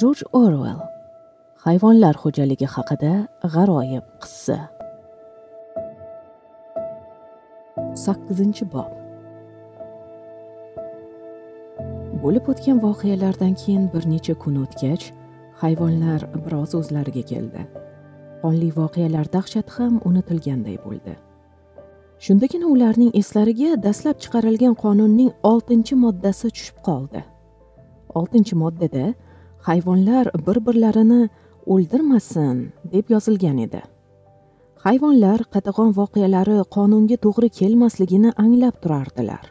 jorj orwell hayvonlar xo'jaligi haqida g'aroyib qissa sakkizinchi bob bo'lib o'tgan voqealardan keyin bir necha kun o'tgach hayvonlar biroz o'zlariga keldi qonli voqealar dahshati ham unutilganday bo'ldi shundagina ularning eslariga dastlab chiqarilgan qonunning oltinchi moddasi tushib qoldi oltinchi moddada hayvonlar bir birlarini o'ldirmasin deb yozilgan edi hayvonlar qatag'on voqealari qonunga to'g'ri kelmasligini anglab turardilar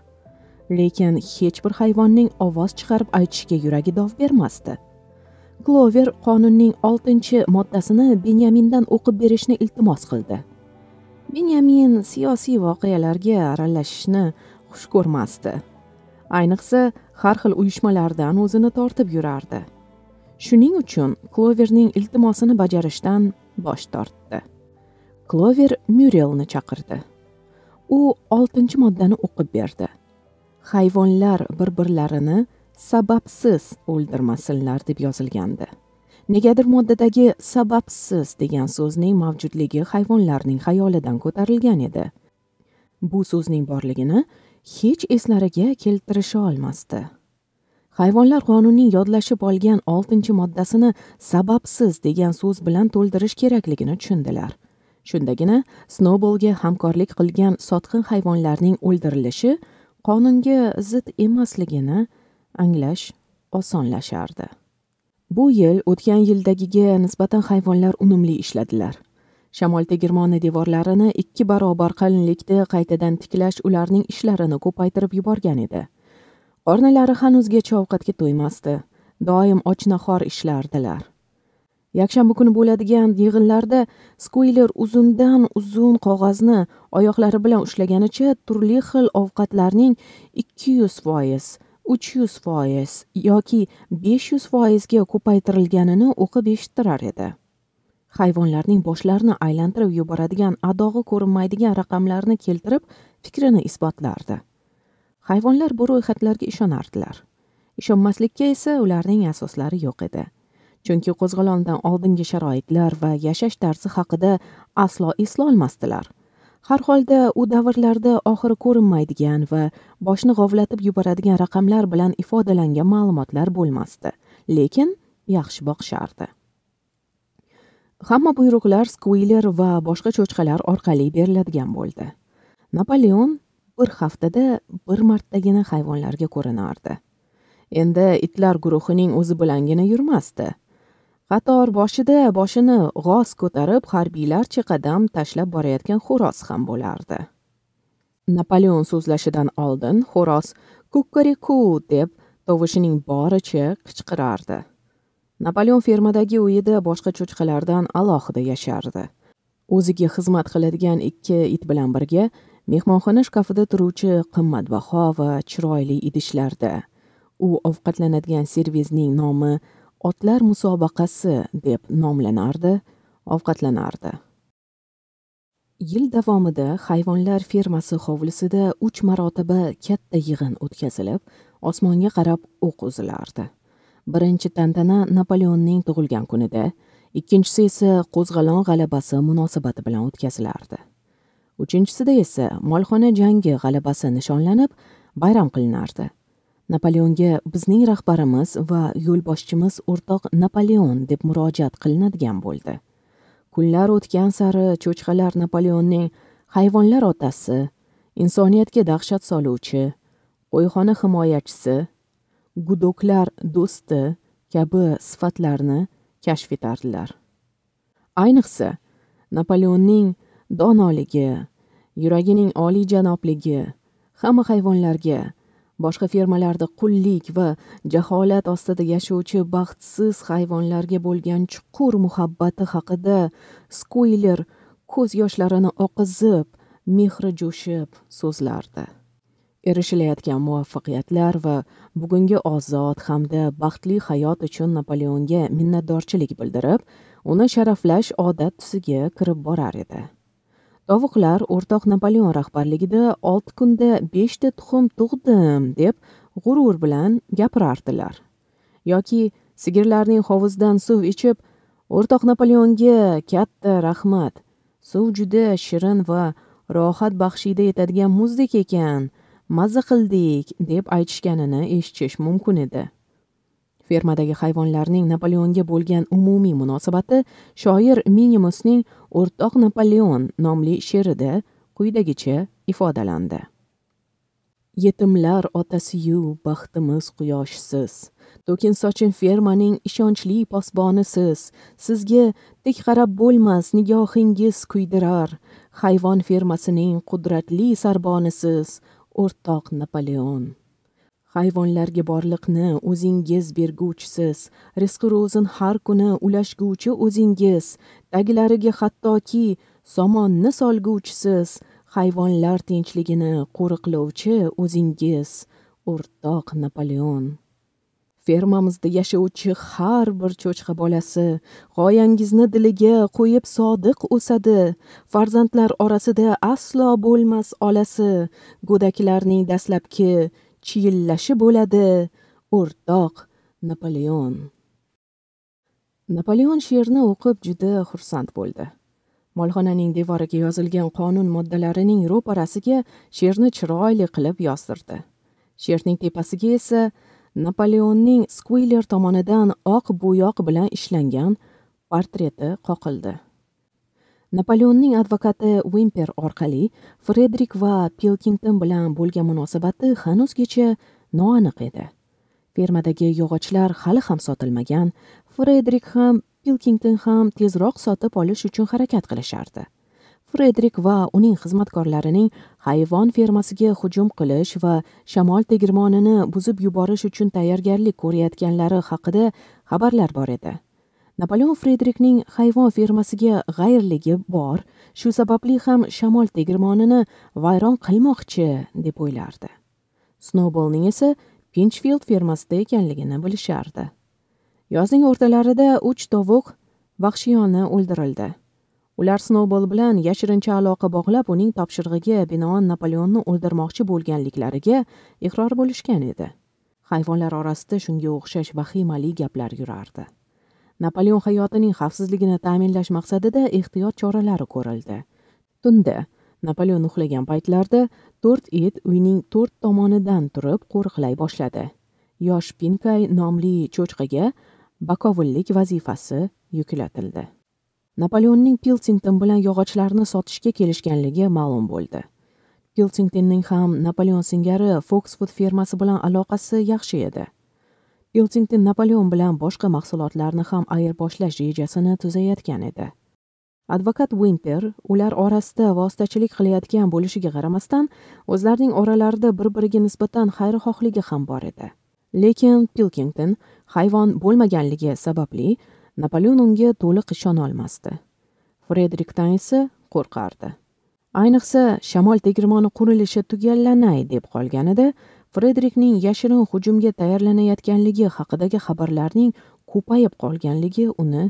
lekin hech bir hayvonning ovoz chiqarib aytishiga yuragi dov bermasdi klover qonunning 6 moddasini benyamindan o'qib berishni iltimos qildi benyamin siyosiy voqealarga aralashishni xush ko'rmasdi ayniqsa har xil uyushmalardan o'zini tortib yurardi Shuning uchun Kloverning iltimosini bajarishdan bosh tortdi. Klover Murielni chaqirdi. U 6-moddani o'qib berdi. Hayvonlar bir-birlarini sababsiz o'ldirmasinlar deb yozilgandi. Negadir moddadagi sababsiz degan so'zning mavjudligi hayvonlarning xayolidan ko'tarilgan edi. Bu so'zning borligini hech eslariga keltirisha olmasdi. hayvonlar qonunining yodlashib olgan 6 moddasini sababsiz degan so'z bilan to'ldirish kerakligini tushundilar shundagina Snowballga hamkorlik qilgan sotqin hayvonlarning o'ldirilishi qonunga zid emasligini anglash osonlashardi bu yil o'tgan yildagiga nisbatan hayvonlar unumli ishladilar shamol tegirmoni devorlarini ikki barobar qalinlikda qaytadan tiklash ularning ishlarini ko'paytirib yuborgan edi qornilari hanuzgacha ovqatga to'ymasdi doim ochnahor ishlardilar yakshanba kuni bo'ladigan yig'inlarda skuyler uzundan uzun qog'ozni oyoqlari bilan ushlaganicha turli xil ovqatlarning ikki yuz foiz uch yuz foiz yoki besh yuz foizga ko'paytirilganini o'qib eshittirar edi hayvonlarning boshlarini aylantirib yuboradigan adog'i ko'rinmaydigan raqamlarni keltirib fikrini isbotlardi hayvonlar bu ro'yxatlarga ishonardilar ishonmaslikka esa ularning asoslari yo'q edi chunki qo'zg'olondan oldingi sharoitlar va yashash tarzi haqida aslo eslolmasdilar har holda u davrlarda oxiri ko'rinmaydigan va boshni g'ovlatib yuboradigan raqamlar bilan ifodalangan ma'lumotlar bo'lmasdi lekin yaxshi boqishardi hamma buyruqlar skuiler va boshqa cho'chqalar orqali beriladigan bo'ldi napoleon bir haftada bir martagina hayvonlarga ko'rinardi endi itlar guruhining o'zi bilangina yurmasdi qator boshida boshini g'oz ko'tarib harbiylarcha qadam tashlab borayotgan xo'roz ham bo'lardi napoleon so'zlashidan oldin xo'roz kukkariku deb tovushining boricha qichqirardi napoleon fermadagi uyida boshqa cho'chqalardan alohida yashardi o'ziga xizmat qiladigan ikki it bilan birga mehmonxona shkafida turuvchi qimmatbaho va chiroyli idishlarda u ovqatlanadigan servisning nomi otlar musobaqasi deb nomlanardi ovqatlanardi yil davomida hayvonlar fermasi hovlisida uch marotaba katta yig'in o'tkazilib osmonga qarab o'q uzilardi birinchi tantana napoleonning tug'ilgan kunida ikkinchisi esa qo'zg'alon g'alabasi munosabati bilan o'tkazilardi uchinchisida esa molxona jangi g'alabasi nishonlanib bayram qilinardi napoleonga bizning rahbarimiz va yo'lboshchimiz o'rtoq napoleon deb murojaat qilinadigan bo'ldi kunlar o'tgan sari cho'chqalar napoleonning hayvonlar otasi insoniyatga dahshat soluvchi qo'yxona himoyachisi gudoklar do'sti kabi sifatlarni kashf etardilar ayniqsa napoleonning donoligi yuragining janobligi hamma hayvonlarga boshqa fermalarda qullik va jaholat ostida yashovchi baxtsiz hayvonlarga bo'lgan chuqur muhabbati haqida skuyler ko'z yoshlarini oqizib mehri jo'shib so'zlardi erishilayotgan muvaffaqiyatlar va bugungi ozod hamda baxtli hayot uchun napoleonga minnatdorchilik bildirib uni sharaflash odat tusiga kirib borar edi Tovuqlar o'rtoq Napoleon rahbarligida 6 kunda 5 ta tuxum tug'dim deb g'urur bilan gapirardilar. Yoki sigirlarning hovuzdan suv ichib, o'rtoq Napoleonga katta rahmat. Suv juda shirin va rohat baxshida etadigan muzdek ekan. Mazza qildik deb aytishganini eshitish mumkin edi. fermadagi hayvonlarning napoleonga bo'lgan umumiy munosabati shoir minimusning o'rtoq napoleon nomli she'rida quyidagicha ifodalandi yetimlar otasiyu baxtimiz quyoshsiz to'kin sochin fermaning ishonchli posbonisiz sizga tik qarab bo'lmas nigohingiz kuydirar hayvon fermasining qudratli sarbonisiz o'rtoq napoleon hayvonlarga borliqni o'zingiz berguvchisiz rizqi ro'zin har kuni ulashguvchi o'zingiz taglariga hattoki somonni solguvchisiz hayvonlar tinchligini qo'riqlovchi o'zingiz o'rtoq napoleon fermamizda yashovchi har bir cho'chqa bolasi g'oyangizni diliga qo'yib sodiq o'sadi farzandlar orasida aslo bo'lmas olasi go'daklarning dastlabki chiyillashi bo'ladi o'rtoq napoleon napoleon she'rni o'qib juda xursand bo'ldi molxonaning devoriga yozilgan qonun moddalarining ro'parasiga she'rni chiroyli qilib yozdirdi she'rning tepasiga esa napoleonning skuiler tomonidan oq bo'yoq bilan ishlangan portreti qoqildi napoleonning advokati vimper orqali fredrik va pilkington bilan bo'lgan munosabati hanuzgacha noaniq edi fermadagi yog'ochlar hali ham sotilmagan fredrik ham pilkington ham tezroq sotib olish uchun harakat qilishardi Fredrik va uning xizmatkorlarining hayvon fermasiga hujum qilish va shamol tegirmonini buzib yuborish uchun tayyorgarlik ko'rayotganlari haqida xabarlar bor edi. napoleon frederikning hayvon fermasiga g'ayirligi bor shu sababli ham shamol tegirmonini vayron qilmoqchi deb o'ylardi snoubolning esa pinchfield fermasida ekanligini bilishardi yozning o'rtalarida uch tovuq vahshiyona o'ldirildi ular snoubol bilan yashirincha aloqa bog'lab uning topshirig'iga binoan napoleonni o'ldirmoqchi bo'lganliklariga iqror bo'lishgan edi hayvonlar orasida shunga o'xshash vahimali gaplar yurardi napoleon hayotining xavfsizligini ta'minlash maqsadida ehtiyot choralari ko'rildi tunda napoleon uxlagan paytlarda 4 it uyning 4 tomonidan turib qo'riqlay boshladi yosh pinkay nomli cho'chqaga bakovullik vazifasi yuklatildi napoleonning pilsington bilan yog'ochlarni sotishga kelishganligi ma'lum bo'ldi pilsingtonning ham napoleon singari Foxwood firmasi bilan aloqasi yaxshi edi Iltington Napoleon bilan boshqa mahsulotlarni ham ayirboshlash rejasini tuzayotgan edi. Advokat Wimper ular orasida vositachilik qilayotgan bo'lishiga qaramasdan, o'zlarining oralarida bir-biriga nisbatan xayrixohligi ham bor edi. Lekin Pilkington hayvon bo'lmaganligi sababli Napoleon unga to'liq ishona olmasdi. Frederick Tansi qo'rqardi. Ayniqsa, shamol tegirmoni qurilishi tugallanay deb qolganida, Fredrikning yashirin hujumga tayyorlanayotganligi haqidagi xabarlarning ko'payib qolganligi uni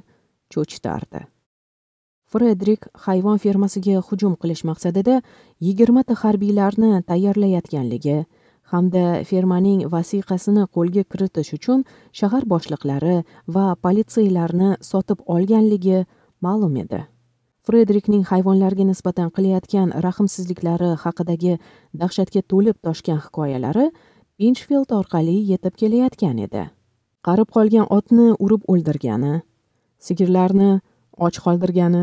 cho'chitardi. Fredrik hayvon fermasiga hujum qilish maqsadida 20 ta harbiylarni tayyorlayotganligi hamda fermaning vasiqasini qo'lga kiritish uchun shahar boshliqlari va politsiyalarni sotib olganligi ma'lum edi. frederikning hayvonlarga nisbatan qilayotgan rahmsizliklari haqidagi dahshatga to'lib toshgan hikoyalari pinchfild orqali yetib kelayotgan edi qarib qolgan otni urib o'ldirgani sigirlarni och qoldirgani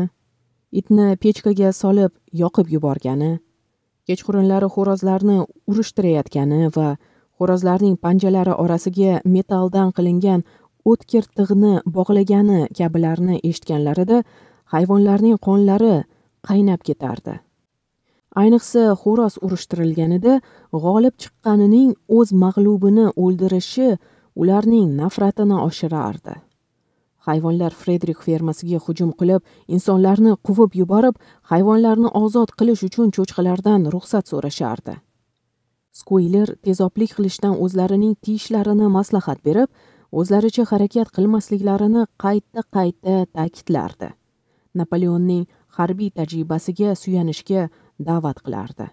itni pechkaga solib yoqib yuborgani kechqurunlari xo'rozlarni urishtirayotgani va xo'rozlarning panjalari orasiga metalldan qilingan o'tkir tig'ni bog'lagani kabilarni eshitganlarida hayvonlarning qonlari qaynab ketardi ayniqsa xo'roz urushtirilganida g'olib chiqqanining o'z mag'lubini o'ldirishi ularning nafratini oshirardi hayvonlar fredrik fermasiga hujum qilib insonlarni quvib yuborib hayvonlarni ozod qilish uchun cho'chqalardan ruxsat so'rashardi skuyler tezoblik qilishdan o'zlarining tiyishlarini maslahat berib o'zlaricha harakat qilmasliklarini qayta qayta ta'kidlardi napoleonning harbiy tajribasiga suyanishga da'vat qilardi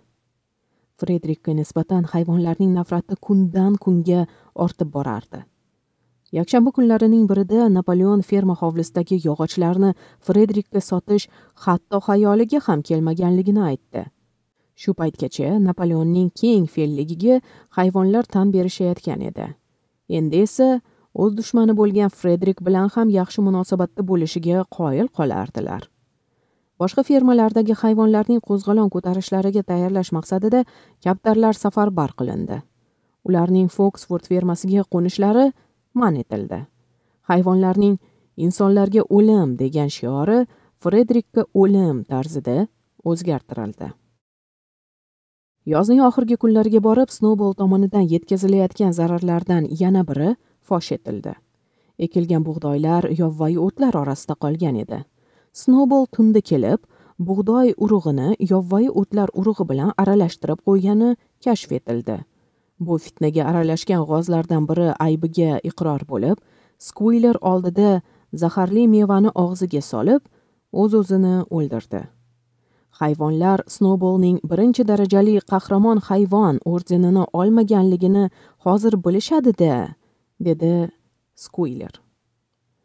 fredrikka nisbatan hayvonlarning nafrati kundan kunga ortib borardi yakshanba kunlarining birida napoleon ferma hovlisidagi yog'ochlarni fredrikka sotish hatto xayoliga ham kelmaganligini aytdi shu paytgacha napoleonning keng fe'lligiga hayvonlar tan berishayotgan edi endi esa o'z dushmani bo'lgan frederik bilan ham yaxshi munosabatda bo'lishiga qoyil qolardilar boshqa fermalardagi hayvonlarning qo'zg'alon ko'tarishlariga tayyorlash maqsadida kaptarlar safarbar qilindi ularning Foxford fermasiga qo'nishlari man etildi hayvonlarning insonlarga o'lim degan shiori frederikka o'lim tarzida o'zgartirildi yozning oxirgi kunlariga borib Snowball tomonidan yetkazilayotgan zararlardan yana biri fosh etildi ekilgan bug'doylar yovvoyi o'tlar orasida qolgan edi snowball tunda kelib bug'doy urug'ini yovvoyi o'tlar urug'i bilan aralashtirib qo'ygani kashf etildi bu fitnaga aralashgan g'ozlardan biri aybiga iqror bo'lib skuyler oldida zaharli mevani og'ziga solib o'z o'zini o'ldirdi hayvonlar snoubolning birinchi darajali qahramon hayvon ordenini olmaganligini hozir bilishadi-da dedi skuyler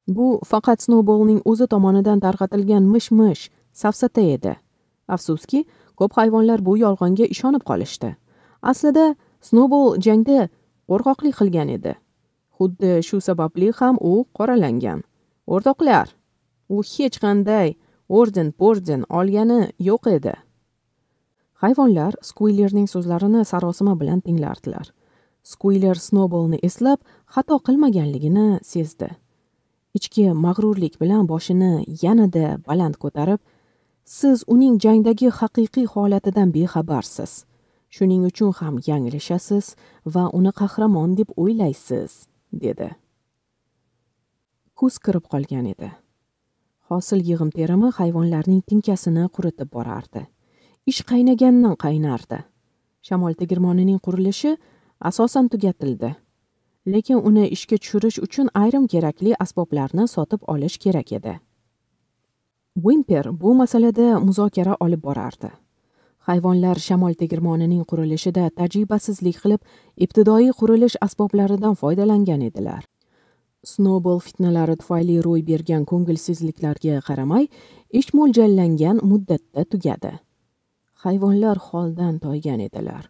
bu faqat Snowballning o'zi tomonidan tarqatilgan mish mish safsata edi afsuski ko'p hayvonlar bu yolg'onga ishonib qolishdi aslida snoubol jangda qo'rqoqlik qilgan edi xuddi shu sababli ham u qoralangan o'rtoqlar u hech qanday orden porden olgani yo'q edi hayvonlar skuylerning so'zlarini sarosima bilan tinglardilar skuyler snobolni eslab xato qilmaganligini sezdi ichki mag'rurlik bilan boshini yanada baland ko'tarib siz uning jangdagi haqiqiy holatidan bexabarsiz shuning uchun ham yanglishasiz va uni qahramon deb o'ylaysiz dedi kuz kirib qolgan edi hosil yig'im terimi hayvonlarning tinkasini quritib borardi ish qaynagandan qaynardi shamol tegirmonining qurilishi asosan tugatildi. Lekin uni ishga tushirish uchun ayrim kerakli asboblarni sotib olish kerak edi. Wimper bu masalada muzokara olib borardi. Hayvonlar shamol tegirmonining qurilishida tajribasizlik qilib, ibtidoiy qurilish asboblaridan foydalangan edilar. Snowball fitnalari tufayli ro'y bergan ko'ngilsizliklarga qaramay, ish mo'ljallangan muddatda tugadi. Hayvonlar holdan toygan edilar,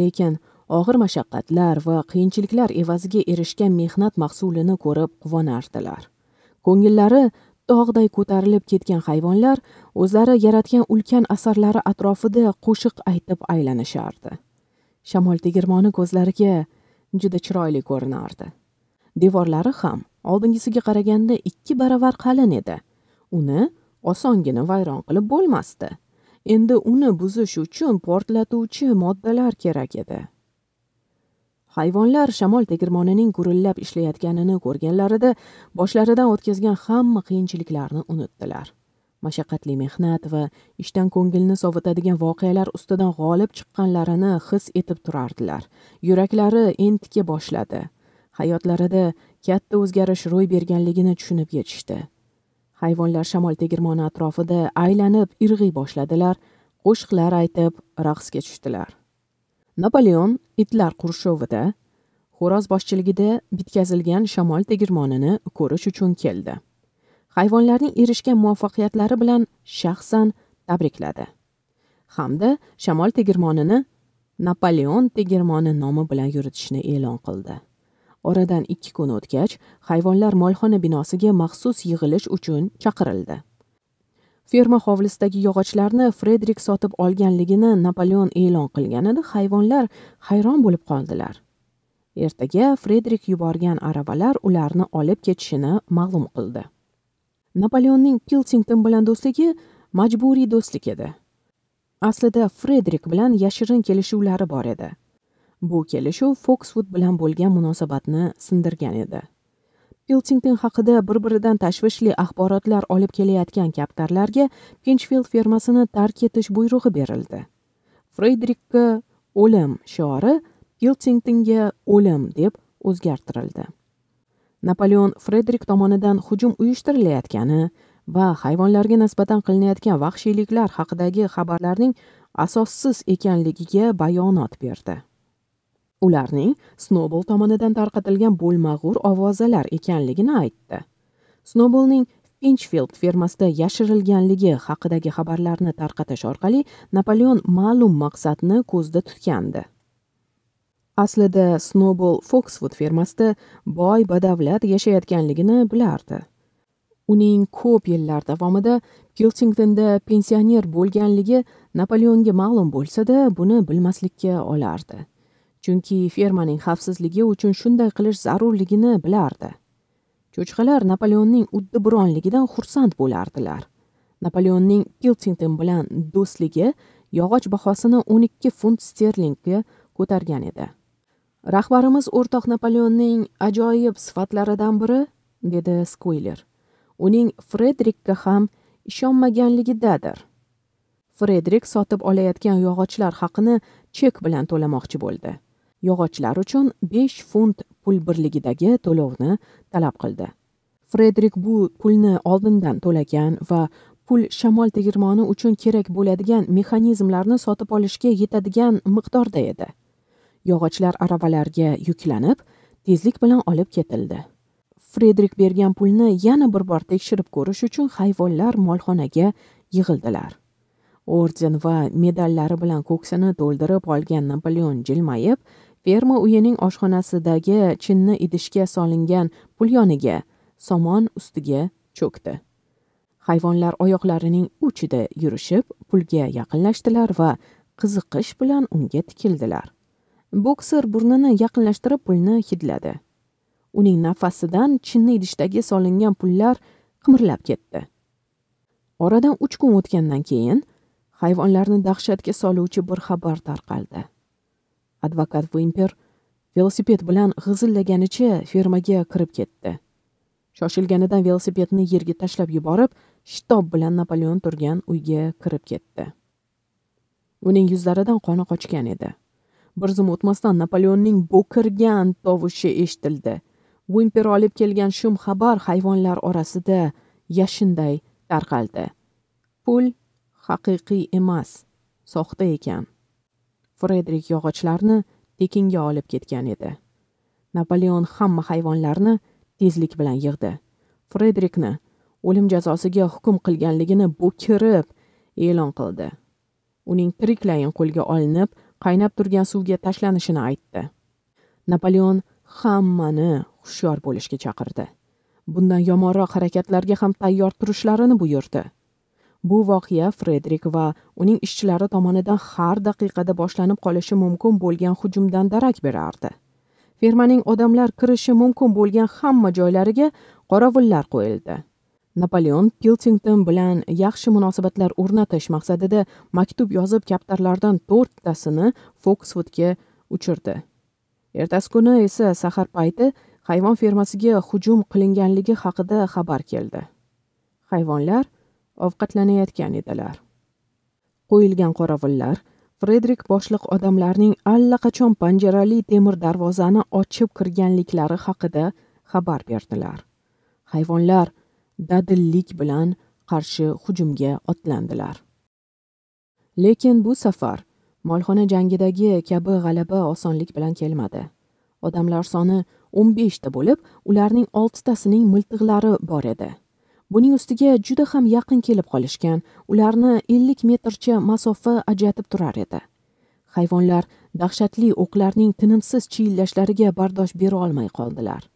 lekin og'ir mashaqqatlar va qiyinchiliklar evaziga erishgan mehnat mahsulini ko'rib quvonardilar ko'ngillari tog'day ko'tarilib ketgan hayvonlar o'zlari yaratgan ulkan asarlari atrofida qo'shiq aytib aylanishardi shamol tegirmoni ko'zlariga juda chiroyli ko'rinardi devorlari ham oldingisiga qaraganda ikki baravar qalin edi uni osongina vayron qilib bo'lmasdi endi uni buzish uchun portlatuvchi moddalar kerak edi hayvonlar shamol tegirmonining gurillab ishlayotganini ko'rganlarida boshlaridan o'tkazgan hamma qiyinchiliklarni unutdilar mashaqqatli mehnat va ishdan ko'ngilni sovitadigan voqealar ustidan g'olib chiqqanlarini his etib turardilar yuraklari entika boshladi hayotlarida katta o'zgarish ro'y berganligini tushunib yetishdi hayvonlar shamol tegirmoni atrofida aylanib irg'iy boshladilar qo'shiqlar aytib raqsga tushdilar Napoleon itlar qurshovida Xo'roz boshchiligida bitkazilgan shamol tegirmonini ko'rish uchun keldi. Hayvonlarning erishgan muvaffaqiyatlari bilan shaxsan tabrikladi. Hamda shamol tegirmonini Napoleon tegirmoni nomi bilan yuritishni e'lon qildi. Oradan 2 kun o'tgach, hayvonlar molxona binosiga maxsus yig'ilish uchun chaqirildi. ferma hovlisidagi yog'ochlarni frederik sotib olganligini napoleon e'lon qilganida hayvonlar hayron bo'lib qoldilar ertaga frederik yuborgan aravalar ularni olib ketishini ma'lum qildi napoleonning pilsington bilan do'stligi majburiy do'stlik edi aslida frederik bilan yashirin kelishuvlari bor edi bu kelishuv foksvud bilan bo'lgan munosabatni sindirgan edi piltington haqida bir biridan tashvishli axborotlar olib kelayotgan kaptarlarga pinchfild fermasini tark etish buyrug'i berildi freydrikka o'lim shiori piltingtonga o'lim deb o'zgartirildi napoleon fredrik tomonidan hujum uyushtirilayotgani va hayvonlarga nisbatan qilinayotgan vahshiyliklar haqidagi xabarlarning asossiz ekanligiga bayonot berdi ularning Snowball tomonidan tarqatilgan bo'lmag'ur ovozalar ekanligini aytdi Snowballning Finchfield fermasida yashirilganligi haqidagi xabarlarni tarqatish orqali napoleon ma'lum maqsadni ko'zda tutgandi aslida Snowball Foxwood fermasida boy badavlat yashayotganligini bilardi uning ko'p yillar davomida Kiltingtonda pensioner bo'lganligi napoleonga ma'lum bo'lsa-da buni bilmaslikka olardi chunki fermaning xavfsizligi uchun shunday qilish zarurligini bilardi cho'chqalar napoleonning uddiburonligidan xursand bo'lardilar napoleonning piltington bilan do'stligi yog'och bahosini 12 funt sterlingga ko'targan edi rahbarimiz o'rtoq napoleonning ajoyib sifatlaridan biri dedi skuyler uning frederikka ham ishonmaganligidadir frederik sotib olayotgan yog'ochlar haqini chek bilan to'lamoqchi bo'ldi yog'ochlar uchun 5 funt pul birligidagi to'lovni talab qildi frederik bu pulni oldindan to'lagan va pul shamol tegirmoni uchun kerak bo'ladigan mexanizmlarni sotib olishga yetadigan miqdorda edi yog'ochlar aravalarga yuklanib tezlik bilan olib ketildi frederik bergan pulni yana bir bor tekshirib ko'rish uchun hayvonlar molxonaga yig'ildilar orden va medallari bilan ko'ksini to'ldirib olgan napoleon jilmayib ferma uyining oshxonasidagi chinni idishga solingan pulyoniga somon ustiga cho'kdi hayvonlar oyoqlarining uchida yurishib pulga yaqinlashdilar va qiziqish bilan unga tikildilar bokser burnini yaqinlashtirib pulni hidladi uning nafasidan chinni idishdagi solingan pullar qimirlab ketdi oradan uch kun o'tgandan keyin hayvonlarni dahshatga soluvchi bir xabar tarqaldi advokat vimper velosiped bilan g'izillaganicha fermaga kirib ketdi shoshilganidan velosipedni yerga tashlab yuborib shitob bilan napoleon turgan uyga kirib ketdi uning yuzlaridan qoni qochgan edi bir zum o'tmasdan napoleonning bo'kirgan tovushi eshitildi vimper olib kelgan shum xabar hayvonlar orasida yashinday tarqaldi pul haqiqiy emas soxta ekan Fredrik yog'ochlarni tekinga olib ketgan edi napoleon hamma hayvonlarni tezlik bilan yig'di frederikni o'lim jazosiga hukm qilganligini bu kirib e'lon qildi uning tiriklayin qo'lga olinib qaynab turgan suvga tashlanishini aytdi napoleon hammani hushyor bo'lishga chaqirdi bundan yomonroq harakatlarga ham tayyor turishlarini buyurdi bu voqea frederik va uning ishchilari tomonidan har daqiqada boshlanib qolishi mumkin bo'lgan hujumdan darak berardi fermaning odamlar kirishi mumkin bo'lgan hamma joylariga qorovullar qo'yildi napoleon piltington bilan yaxshi munosabatlar o'rnatish maqsadida maktub yozib kaptarlardan to'rttasini Foxwoodga uchirdi ertasi kuni esa sahar payti hayvon fermasiga hujum qilinganligi haqida xabar keldi hayvonlar ovqatlanayotgan edilar qo'yilgan qorovullar fredrik boshliq odamlarning allaqachon panjarali temir darvozani ochib kirganliklari haqida xabar berdilar hayvonlar dadillik bilan qarshi hujumga otlandilar lekin bu safar molxona jangidagi kabi g'alaba osonlik bilan kelmadi odamlar soni o'n beshta bo'lib ularning oltitasining miltiqlari bor edi buning ustiga juda ham yaqin kelib qolishgan ularni 50 metrcha masofa ajratib turar edi hayvonlar dahshatli o'qlarning tinimsiz chiyillashlariga bardosh bera olmay qoldilar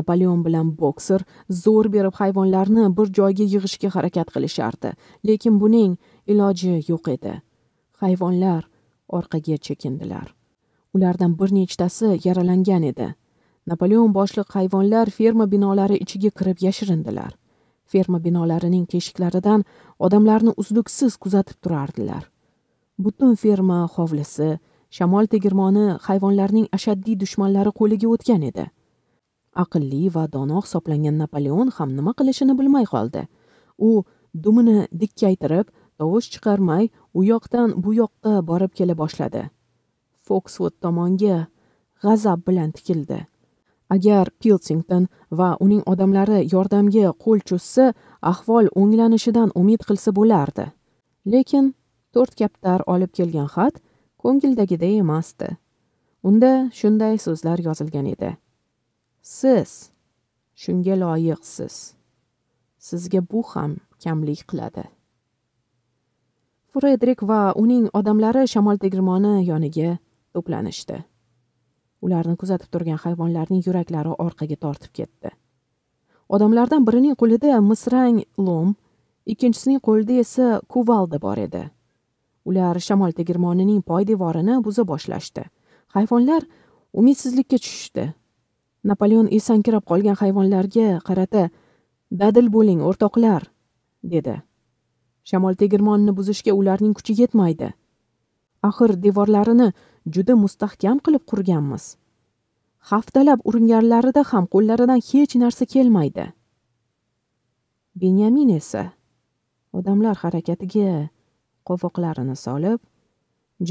napoleon bilan bokser zo'r berib hayvonlarni bir joyga yig'ishga harakat qilishardi lekin buning iloji yo'q edi hayvonlar orqaga chekindilar ulardan bir nechtasi yaralangan edi napoleon boshliq hayvonlar ferma binolari ichiga kirib yashirindilar ferma binolarining teshiklaridan odamlarni uzluksiz kuzatib turardilar butun ferma hovlisi shamol tegirmoni hayvonlarning ashaddiy dushmanlari qo'liga o'tgan edi aqlli va dono hisoblangan napoleon ham nima qilishini bilmay qoldi u dumini dikkaytirib tovush chiqarmay u yoqdan bu yoqqa borib kela boshladi foksvud tomonga g'azab bilan tikildi agar pilsington va uning odamlari yordamga qo'l cho'zsa ahvol o'nglanishidan umid qilsa bo'lardi lekin to'rt kaptar olib kelgan xat ko'ngildagiday emasdi unda shunday so'zlar yozilgan edi siz shunga loyiqsiz sizga bu ham kamlik qiladi fredrik va uning odamlari shamol tegirmoni yoniga to'planishdi ularni kuzatib turgan hayvonlarning yuraklari orqaga tortib ketdi odamlardan birining qo'lida misrang lom ikkinchisining qo'lida esa kuvalda bor edi ular shamol tegirmonining poydevorini buza boshlashdi hayvonlar umidsizlikka tushishdi napoleon esankirab qolgan hayvonlarga qarata dadil bo'ling o'rtoqlar dedi shamol tegirmonini buzishga ularning kuchi yetmaydi axir devorlarini juda mustahkam qilib qurganmiz haftalab uringanlarida ham qo'llaridan hech narsa kelmaydi benyamin esa odamlar harakatiga qovoqlarini solib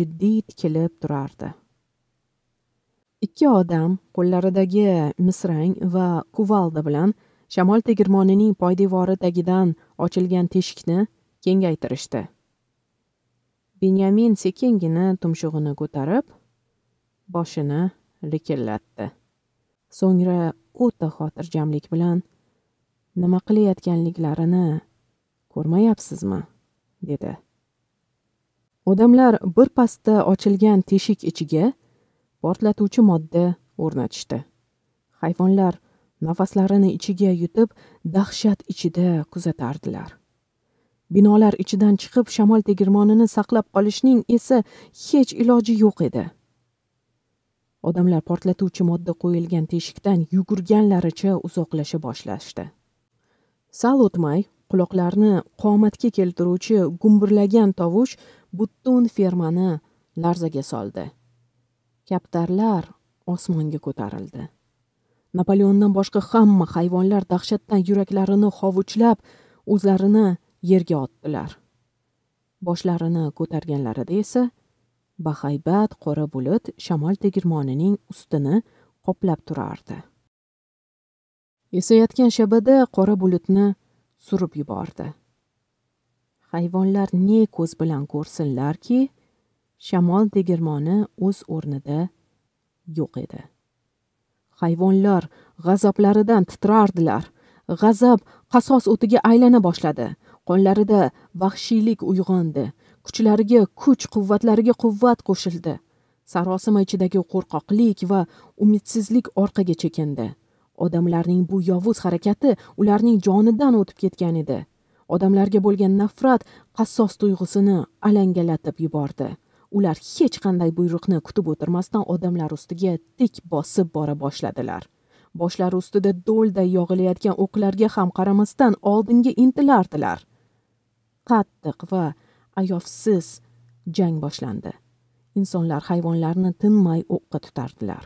jiddiy tikilib turardi ikki odam qo'llaridagi misrang va kuvalda bilan shamol tegirmonining poydevori tagidan ochilgan teshikni kengaytirishdi benyamin sekingina tumshug'ini ko'tarib boshini likillatdi so'ngra o'ta xotirjamlik bilan nima qilayotganliklarini ko'rmayapsizmi dedi odamlar bir birpasda ochilgan teshik ichiga portlatuvchi modda o'rnatishdi hayvonlar nafaslarini ichiga yutib dahshat ichida kuzatardilar binolar ichidan chiqib shamol tegirmonini saqlab qolishning esa hech iloji yo'q edi odamlar portlatuvchi modda qo'yilgan teshikdan yugurganlaricha uzoqlasha boshlashdi sal o'tmay quloqlarni qomatga keltiruvchi gumburlagan tovush butun fermani larzaga soldi kaptarlar osmonga ko'tarildi napoleondan boshqa hamma hayvonlar dahshatdan yuraklarini hovuchlab o'zlarini yerga otdilar boshlarini ko'targanlarida esa bahaybat qora bulut shamol tegirmonining ustini qoplab turardi esayotgan shabada qora bulutni surib yubordi hayvonlar ne ko'z bilan ko'rsinlarki shamol tegirmoni o'z o'rnida yo'q edi hayvonlar g'azablaridan titrardilar g'azab qasos o'tiga aylana boshladi qonlarida vahshiylik uyg'ondi kuchlariga kuch quvvatlariga quvvat qo'shildi sarosima ichidagi qo'rqoqlik va umidsizlik orqaga chekindi odamlarning bu yovuz harakati ularning jonidan o'tib ketgan edi odamlarga bo'lgan nafrat qassos tuyg'usini alangalatib yubordi ular hech qanday buyruqni kutib o'tirmasdan odamlar ustiga tik bosib bora boshladilar boshlari ustida do'lday yog'ilayotgan o'qlarga ham qaramasdan oldinga intilardilar qattiq va ayovsiz jang boshlandi insonlar hayvonlarni tinmay o'qqa tutardilar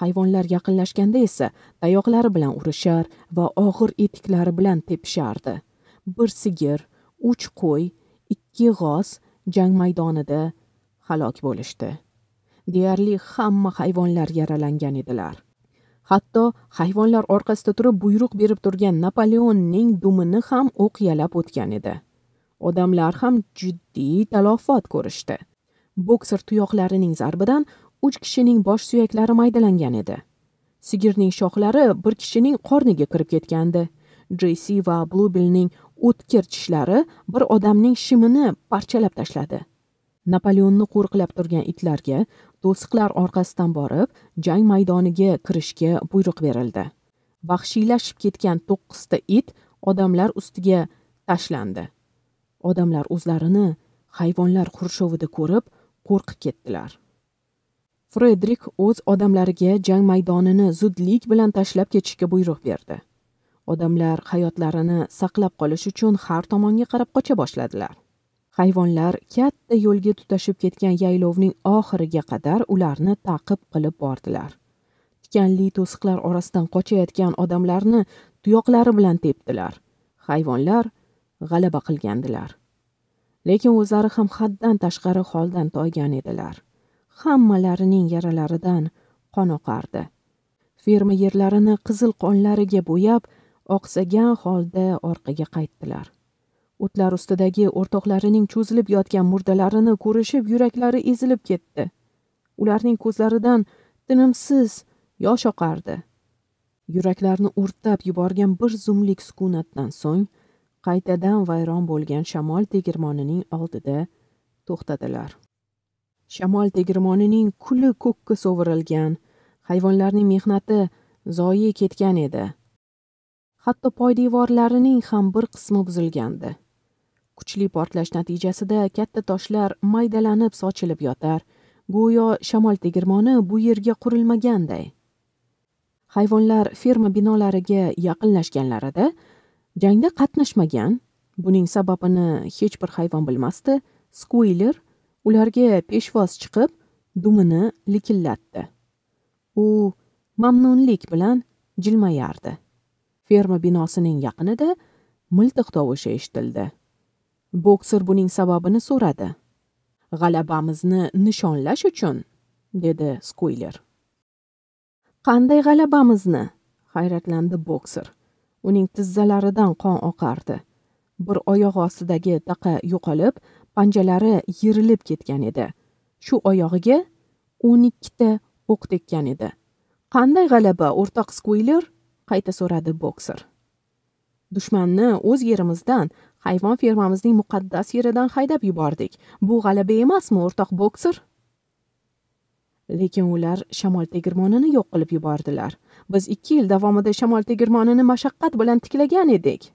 hayvonlar yaqinlashganda esa tayoqlari bilan urishar va og'ir etiklari bilan tepishardi bir sigir uch qo'y ikki g'oz jang maydonida halok bo'lishdi deyarli hamma hayvonlar yaralangan edilar hatto hayvonlar orqasida turib buyruq berib turgan napoleonning dumini ham o'q yalab o'tgan edi odamlar ham jiddiy talofot ko'rishdi bokser tuyoqlarining zarbidan uch kishining bosh suyaklari maydalangan edi sigirning shoxlari bir kishining qorniga kirib ketgandi jeysi va blubilning o'tkir tishlari bir odamning shimini parchalab tashladi napoleonni qo'riqlab turgan itlarga to'siqlar orqasidan borib jang maydoniga kirishga buyruq berildi vahshiylashib ketgan to'qqizta it odamlar ustiga tashlandi odamlar o'zlarini hayvonlar qurshovida ko'rib qo'rqib ketdilar frederik o'z odamlariga jang maydonini zudlik bilan tashlab ketishga buyruq berdi odamlar hayotlarini saqlab qolish uchun har tomonga qarab qocha boshladilar hayvonlar katta yo'lga tutashib ketgan yaylovning oxiriga qadar ularni taqib qilib bordilar tikanli to'siqlar orasidan qochayotgan odamlarni tuyoqlari bilan tepdilar hayvonlar g'alaba qilgandilar lekin o'zlari ham haddan tashqari holdan toygan edilar hammalarining yaralaridan qon oqardi ferma yerlarini qizil qonlariga bo'yab oqsagan holda orqaga qaytdilar o'tlar ustidagi o'rtoqlarining cho'zilib yotgan murdalarini ko'rishib yuraklari ezilib ketdi ularning ko'zlaridan tinimsiz yosh oqardi yuraklarni o'rtab yuborgan bir zumlik sukunatdan so'ng qaytadan vayron bo'lgan shamol tegirmonining oldida to'xtadilar shamol tegirmonining kuli ko'kka sovurilgan hayvonlarning mehnati zoyi ketgan edi hatto poydevorlarining ham bir qismi buzilgandi kuchli portlash natijasida katta toshlar maydalanib sochilib yotar go'yo shamol tegirmoni bu yerga qurilmaganday hayvonlar ferma binolariga yaqinlashganlarida jangda qatnashmagan buning sababini hech bir hayvon bilmasdi skuiler ularga peshvoz chiqib dumini likillatdi u mamnunlik bilan jilmayardi ferma binosining yaqinida miltiq tovushi eshitildi bokser buning sababini so'radi g'alabamizni nishonlash uchun dedi skuiler qanday g'alabamizni hayratlandi bokser uning tizzalaridan qon oqardi bir oyog'i ostidagi taqa yo'qolib panjalari yirilib ketgan edi shu oyog'iga o'n ikkita o'q tekkan edi qanday g'alaba o'rtoq skuyler qayta so'radi bokser dushmanni o'z yerimizdan hayvon fermamizning muqaddas yeridan haydab yubordik bu g'alaba emasmi o'rtoq bokser lekin ular shamol tegirmonini yo'q qilib yubordilar biz ikki yil davomida shamol tegirmonini mashaqqat bilan tiklagan edik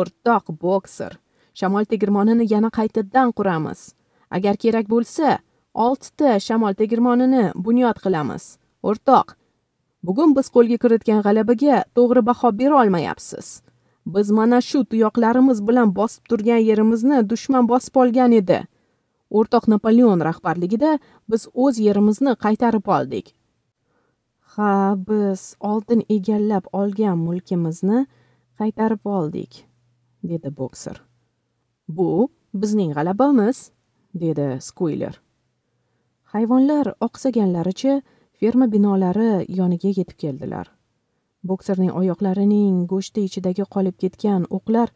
o'rtoq bokser shamol tegirmonini yana qaytadan quramiz agar kerak bo'lsa oltita shamol tegirmonini bunyod qilamiz o'rtoq bugun biz qo'lga kiritgan g'alabaga to'g'ri baho bera olmayapsiz biz mana shu tuyoqlarimiz bilan bosib turgan yerimizni dushman bosib olgan edi o'rtoq napoleon rahbarligida biz o'z yerimizni qaytarib oldik Ha, biz oltin egallab olgan mulkimizni qaytarib oldik, dedi bokser. Bu bizning g'alabamiz, dedi skuyler Hayvonlar oqsaganlaricha ferma binolari yoniga yetib keldilar. Bokserning oyoqlarining go'shti ichidagi qolib ketgan o'qlar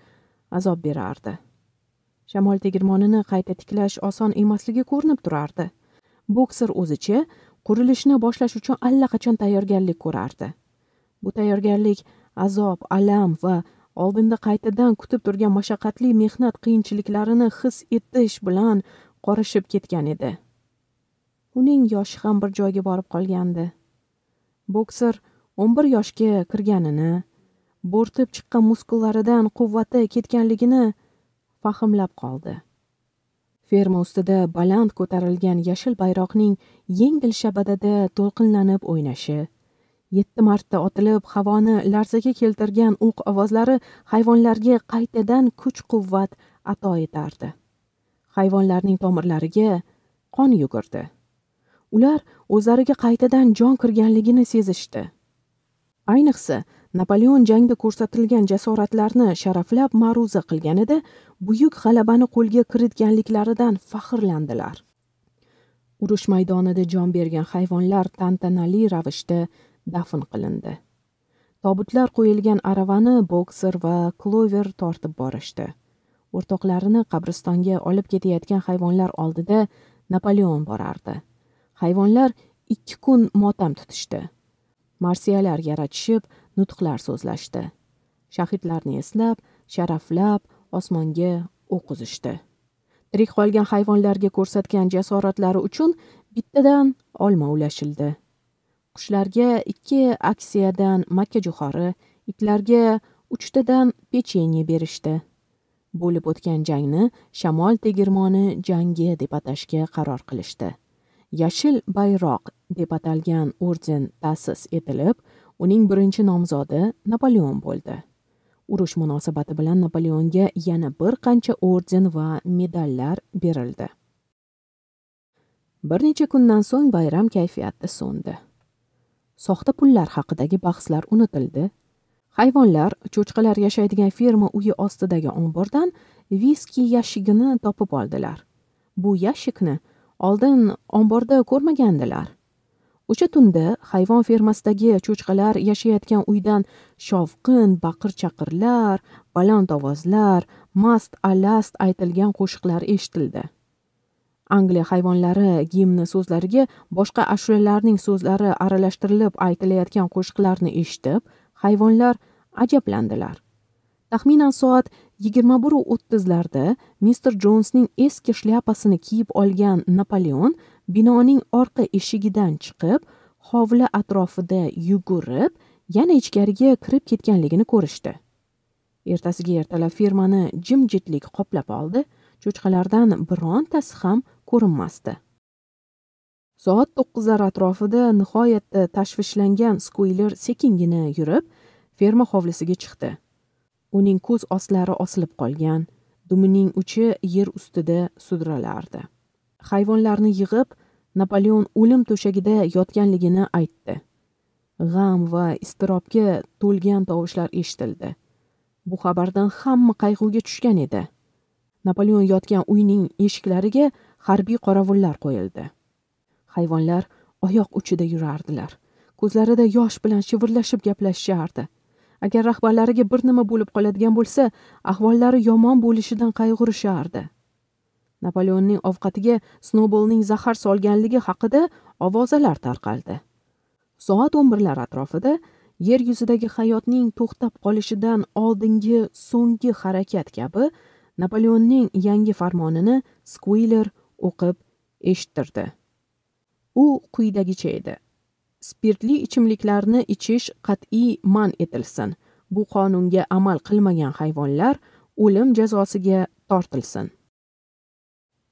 azob berardi. Shamol tegirmonini qayta tiklash oson emasligi ko'rinib turardi. Bokser o'zicha qurilishni boshlash uchun allaqachon tayyorgarlik ko'rardi bu tayyorgarlik azob alam va oldinda qaytadan kutib turgan mashaqqatli mehnat qiyinchiliklarini his etish bilan qorishib ketgan edi uning yoshi ham bir joyga borib qolgandi bokser 11 yoshga kirganini bo'rtib chiqqan muskullaridan quvvati ketganligini fahmlab qoldi ferma ustida baland ko'tarilgan yashil bayroqning yengil shabadada to'lqinlanib o'ynashi yetti marta otilib havoni larzaga keltirgan o'q ovozlari hayvonlarga qaytadan kuch quvvat ato etardi hayvonlarning tomirlariga qon yugurdi ular o'zlariga qaytadan jon kirganligini sezishdi ayniqsa napoleon jangda ko'rsatilgan jasoratlarni sharaflab ma'ruza qilganida buyuk g'alabani qo'lga kiritganliklaridan faxrlandilar urush maydonida jon bergan hayvonlar tantanali ravishda dafn qilindi tobutlar qo'yilgan aravani bokser va klover tortib borishdi o'rtoqlarini qabristonga olib ketayotgan hayvonlar oldida napoleon borardi hayvonlar ikki kun motam tutishdi marsiyalar yaratishib nutqlar so'zlashdi shahidlarni eslab sharaflab osmonga o'q uzishdi tirik qolgan hayvonlarga ko'rsatgan jasoratlari uchun bittadan olma ulashildi qushlarga ikki aksiyadan makkajo'xori itlarga uchtadan pechenye berishdi bo'lib o'tgan jangni shamol tegirmoni jangi deb atashga qaror qilishdi yashil bayroq deb atalgan orden ta'sis etilib uning birinchi nomzodi napoleon bo'ldi urush munosabati bilan napoleonga yana bir qancha orden va medallar berildi bir necha kundan so'ng bayram kayfiyati so'ndi soxta pullar haqidagi bahslar unutildi hayvonlar cho'chqalar yashaydigan ferma uyi ostidagi ombordan viski yashigini topib oldilar bu yashikni oldin omborda ko'rmagandilar o'sha tunda hayvon fermasidagi cho'chqalar yashayotgan uydan shovqin baqir chaqirlar baland ovozlar mast alast aytilgan qo'shiqlar eshitildi angliya hayvonlari gimni so'zlariga boshqa ashulalarning so'zlari aralashtirilib aytilayotgan qo'shiqlarni eshitib hayvonlar ajablandilar taxminan soat yigirma biru o'ttizlarda mister jonsning eski shlyapasini kiyib olgan napoleon binoning orqa eshigidan chiqib hovli atrofida yugurib yana ichkariga kirib ketganligini ko'rishdi ertasiga ertalab fermani jimjitlik qoplab oldi cho'chqalardan birontasi ham ko'rinmasdi soat to'qqizlar atrofida nihoyatda tashvishlangan skuyler sekingina yurib ferma hovlisiga chiqdi uning ko'z ostlari osilib qolgan dumining uchi yer ustida sudralardi hayvonlarni yig'ib napoleon o'lim to'shagida yotganligini aytdi g'am va iztirobga to'lgan tovushlar eshitildi bu xabardan hamma qayg'uga tushgan edi napoleon yotgan uyning eshiklariga harbiy qorovullar qo'yildi hayvonlar oyoq uchida yurardilar ko'zlarida yosh bilan shivirlashib gaplashishardi agar rahbarlariga bir nima bo'lib qoladigan bo'lsa ahvollari yomon bo'lishidan qayg'urishardi napoleonning ovqatiga snoubolning zahar solganligi haqida ovozalar tarqaldi soat o'n birlar atrofida yer yuzidagi hayotning to'xtab qolishidan oldingi so'nggi harakat kabi napoleonning yangi farmonini skuiler o'qib eshittirdi u quyidagicha edi spirtli ichimliklarni ichish qat'iy man etilsin bu qonunga amal qilmagan hayvonlar o'lim jazosiga tortilsin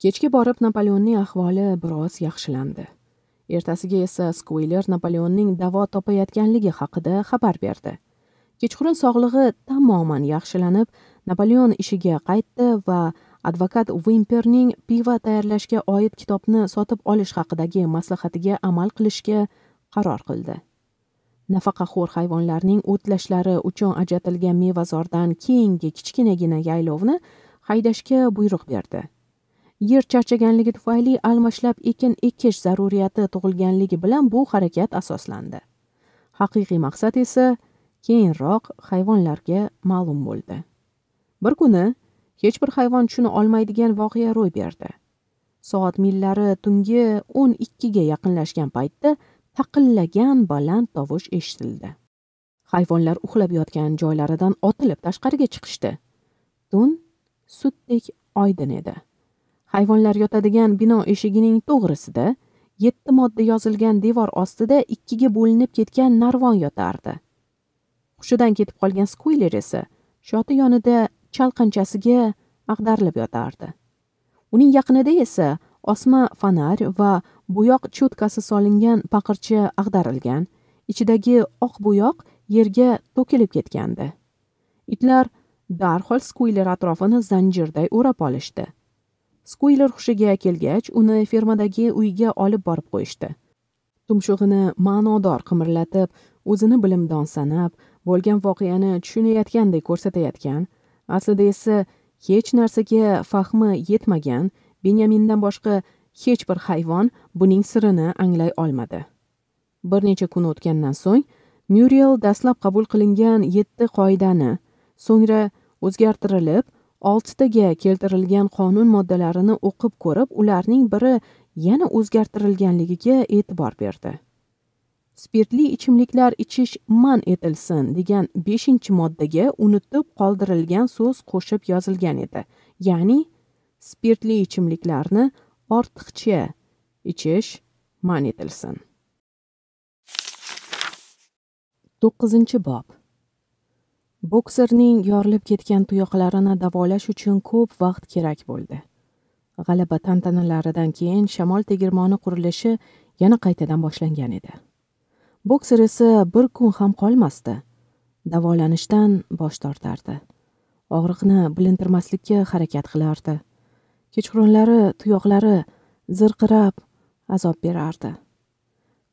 kechga borib napoleonning ahvoli biroz yaxshilandi ertasiga esa skuyler napoleonning davo topayotganligi haqida xabar berdi kechqurun sog'lig'i tamoman yaxshilanib napoleon ishiga qaytdi va advokat vimperning pivo tayyorlashga oid kitobni sotib olish haqidagi maslahatiga amal qilishga qaror qildi nafaqaxo'r hayvonlarning o'tlashlari uchun ajratilgan mevazordan keyingi kichkinagina yaylovni haydashga buyruq berdi yer charchaganligi tufayli almashlab ekin ekish zaruriyati tug'ilganligi bilan bu harakat asoslandi haqiqiy maqsad esa keyinroq hayvonlarga ma'lum bo'ldi bir kuni hech bir hayvon tushuna olmaydigan voqea ro'y berdi soat millari tungi o'n ikkiga yaqinlashgan paytda taqillagan baland tovush eshitildi hayvonlar uxlab yotgan joylaridan otilib tashqariga chiqishdi tun sutdek oydin edi hayvonlar yotadigan bino eshigining to'g'risida yetti modda yozilgan devor ostida ikkiga bo'linib ketgan narvon yotardi hushidan ketib qolgan skuyler esa shoti yonida chalqanchasiga ag'darilib yotardi uning yaqinida esa osma fonar va bo'yoq cho'tkasi solingan paqircha ag'darilgan ichidagi oq bo'yoq yerga to'kilib ketgandi itlar darhol skuyler atrofini zanjirday o'rab olishdi skuyler hushiga kelgach uni fermadagi uyiga olib borib qo'yishdi tumshug'ini ma'nodor qimirlatib o'zini bilimdon sanab bo'lgan voqeani tushunayotgandek ko'rsatayotgan aslida esa hech narsaga fahmi yetmagan benyamindan boshqa hech bir hayvon buning sirini anglay olmadi bir necha kun o'tgandan so'ng muriel dastlab qabul qilingan yetti qoidani so'ngra o'zgartirilib oltitaga keltirilgan qonun moddalarini o'qib ko'rib ularning biri yana o'zgartirilganligiga e'tibor berdi spirtli ichimliklar ichish man etilsin degan 5 moddaga unutib qoldirilgan so'z qo'shib yozilgan edi ya'ni spirtli ichimliklarni ortiqcha ichish man etilsin 9 bob bokserning yorilib ketgan tuyoqlarini davolash uchun ko'p vaqt kerak bo'ldi g'alaba tantanalaridan keyin shamol tegirmoni qurilishi yana qaytadan boshlangan edi bokser esa bir kun ham qolmasdi davolanishdan bosh tortardi og'riqni bilintirmaslikka harakat qilardi kechqurunlari tuyoqlari zirqirab azob berardi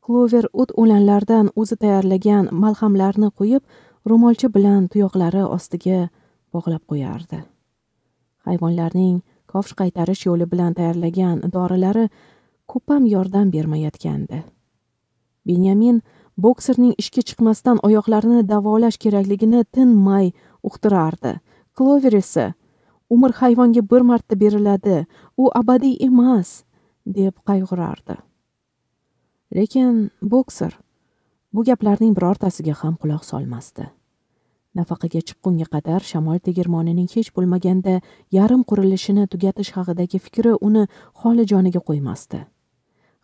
Clover o't o'lanlardan o'zi tayyorlagan malhamlarni qo'yib ro'molcha bilan tuyoqlari ostiga bog'lab qo'yardi hayvonlarning kovsh qaytarish yo'li bilan tayyorlagan dorilari ko'pam yordam bermayotgandi benyamin bokserning ishga chiqmasdan oyoqlarini davolash kerakligini tinmay uqtirardi klover esa umr hayvonga bir marta beriladi u abadiy emas deb qayg'urardi lekin bokser bu gaplarning birortasiga ham quloq solmasdi nafaqaga chiqqunga qadar shamol tegirmonining hech bo'lmaganda yarim qurilishini tugatish haqidagi fikri uni xolijoniga qo'ymasdi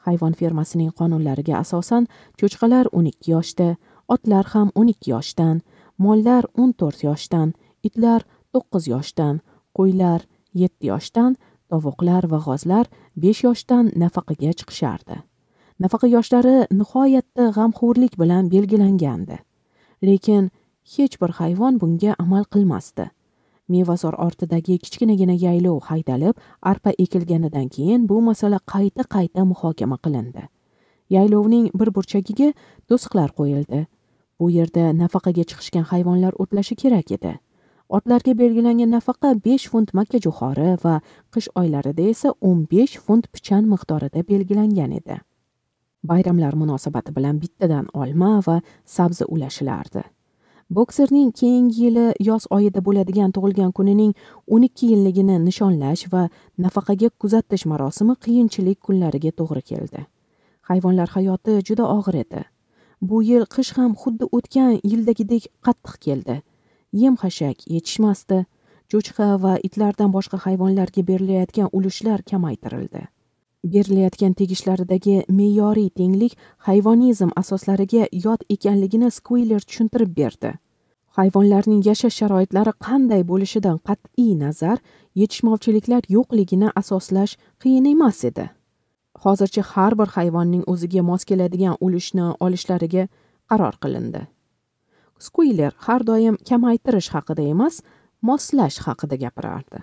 hayvon fermasining qonunlariga asosan cho'chqalar 12 yoshda otlar ham 12 yoshdan mollar 14 yoshdan itlar 9 yoshdan qo'ylar 7 yoshdan tovuqlar va g'ozlar 5 yoshdan nafaqaga chiqishardi nafaqa yoshlari nihoyatda g'amxo'rlik bilan belgilangandi lekin hech bir hayvon bunga amal qilmasdi mevasor ortidagi kichkinagina yaylov haydalib arpa ekilganidan keyin bu masala qayta qayta muhokama qilindi yaylovning bir burchagiga to'siqlar qo'yildi bu yerda nafaqaga chiqishgan hayvonlar o'tlashi kerak edi otlarga belgilangan nafaqa 5 funt makka jo'xori va qish oylarida esa 15 funt pichan miqdorida belgilangan edi bayramlar munosabati bilan bittadan olma va sabzi ulashilardi bokserning keyingi yili yoz oyida bo'ladigan tug'ilgan kunining 12 yilligini nishonlash va nafaqaga kuzatish marosimi qiyinchilik kunlariga to'g'ri keldi hayvonlar hayoti juda og'ir edi bu yil qish ham xuddi o'tgan yildagidek qattiq keldi yem hashak yetishmasdi cho'chqa va itlardan boshqa hayvonlarga berilayotgan ulushlar kamaytirildi berilayotgan tegishlaridagi me'yoriy tenglik hayvonizm asoslariga yot ekanligini skuiler tushuntirib berdi. Hayvonlarning yashash sharoitlari qanday bo'lishidan qat'iy nazar, yetishmovchiliklar yo'qligini asoslash qiyin emas edi. Hozircha har bir hayvonning o'ziga mos keladigan ulushni olishlariga qaror qilindi. skuiler har doim kamaytirish haqida emas, moslash haqida gapirardi.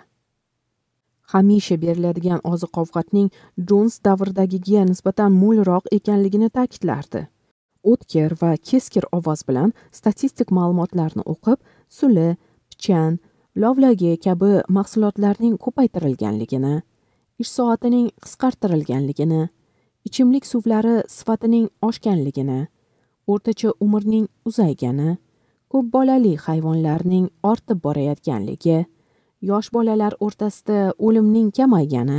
hamisha beriladigan oziq ovqatning jons davridagiga nisbatan mo'lroq ekanligini ta'kidlardi o'tkir va keskir ovoz bilan statistik ma'lumotlarni o'qib suli pichan lovlagi kabi mahsulotlarning ko'paytirilganligini ish soatining qisqartirilganligini ichimlik suvlari sifatining oshganligini o'rtacha umrning uzaygani ko'p bolali hayvonlarning ortib borayotganligi yosh bolalar o'rtasida o'limning kamaygani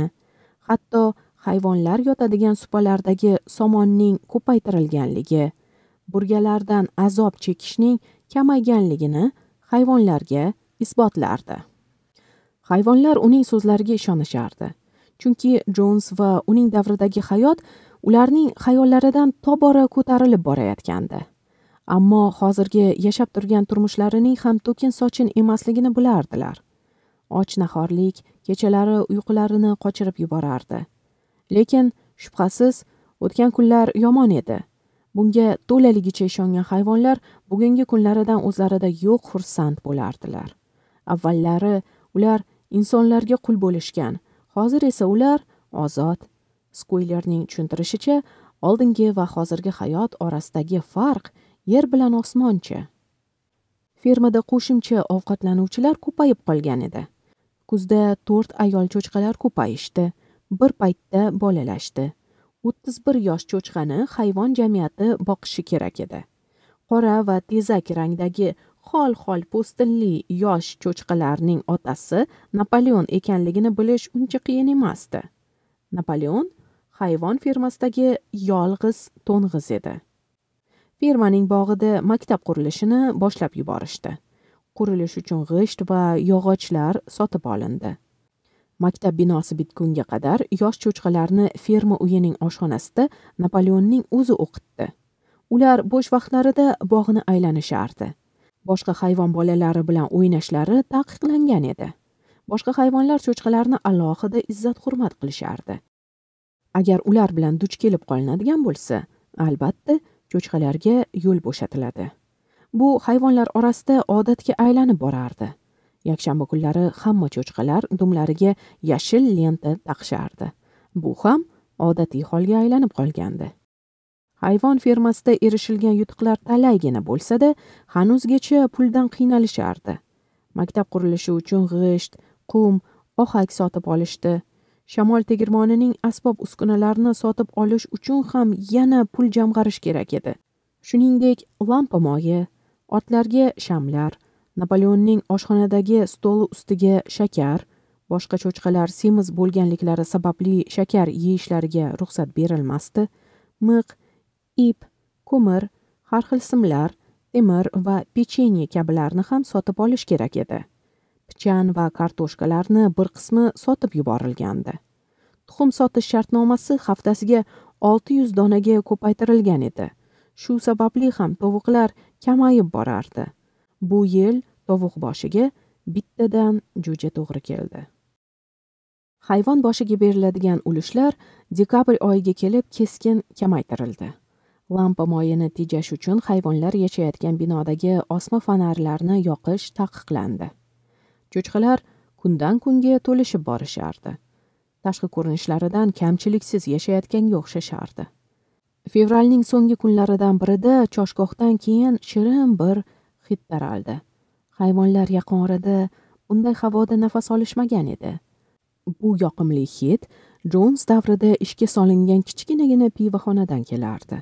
hatto hayvonlar yotadigan supalardagi somonning ko'paytirilganligi burgalardan azob chekishning kamayganligini hayvonlarga isbotlardi hayvonlar uning so'zlariga ishonishardi chunki jons va uning davridagi hayot ularning xayollaridan tobora ko'tarilib borayotgandi ammo hozirgi yashab turgan turmushlarining ham to'kin sochin emasligini bilardilar och nahorlik kechalari uyqularini qochirib yuborardi lekin shubhasiz o'tgan kunlar yomon edi bunga to'laligicha ishongan hayvonlar bugungi kunlaridan o'zlarida yo'q xursand bo'lardilar avvallari ular insonlarga qul bo'lishgan hozir esa ular ozod skuylerning tushuntirishicha oldingi va hozirgi hayot orasidagi farq yer bilan osmoncha fermada qo'shimcha ovqatlanuvchilar ko'payib qolgan edi kuzda to'rt ayol cho'chqalar ko'payishdi bir paytda bolalashdi o'ttiz bir yosh cho'chqani hayvon jamiyati boqishi kerak edi qora va tezak rangdagi hol hol po'stinli yosh cho'chqalarning otasi napoleon ekanligini bilish uncha qiyin emasdi napoleon hayvon fermasidagi yolg'iz to'ng'iz edi fermaning bog'ida maktab qurilishini boshlab yuborishdi qurilish uchun g'isht va yog'ochlar sotib olindi maktab binosi bitgunga qadar yosh cho'chqalarni ferma uyining oshxonasida napoleonning o'zi o'qitdi ular bo'sh vaqtlarida bog'ni aylanishardi boshqa hayvon bolalari bilan o'ynashlari taqiqlangan edi boshqa hayvonlar cho'chqalarni alohida izzat hurmat qilishardi agar ular bilan duch kelib qolinadigan bo'lsa albatta cho'chqalarga yo'l bo'shatiladi bu hayvonlar orasida odatga aylanib borardi yakshanba kunlari hamma cho'chqalar dumlariga yashil lenta taqishardi bu ham odatiy holga aylanib qolgandi hayvon fermasida erishilgan yutuqlar talaygina bo'lsa-da, hanuzgacha puldan qiynalishardi. Maktab qurilishi uchun g'isht, qum, ohak sotib olishdi. Shamol tegirmonining asbob uskunalarini sotib olish uchun ham yana pul jamg'arish kerak edi. Shuningdek, lampa moyi, otlarga shamlar napoleonning oshxonadagi stoli ustiga shakar boshqa cho'chqalar semiz bo'lganliklari sababli shakar yeyishlariga ruxsat berilmasdi miq ip ko'mir har xil simlar temir va pechenye kabilarni ham sotib olish kerak edi pichan va kartoshkalarni bir qismi sotib yuborilgandi tuxum sotish shartnomasi haftasiga 600 donaga ko'paytirilgan edi shu sababli ham tovuqlar kamayib borardi bu yil tovuq boshiga bittadan jo'ja to'g'ri keldi hayvon boshiga beriladigan ulushlar dekabr oyiga kelib keskin kamaytirildi lampa moyini tejash uchun hayvonlar yashayotgan binodagi osma fonarlarni yoqish taqiqlandi cho'chqalar kundan kunga to'lishib borishardi tashqi ko'rinishlaridan kamchiliksiz yashayotganga o'xshashardi fevralning so'nggi kunlaridan birida choshgohdan keyin shirin bir hid taraldi hayvonlar yaqin orada bunday havoda nafas olishmagan edi bu yoqimli hid jons davrida ishga solingan kichkinagina pivoxonadan kelardi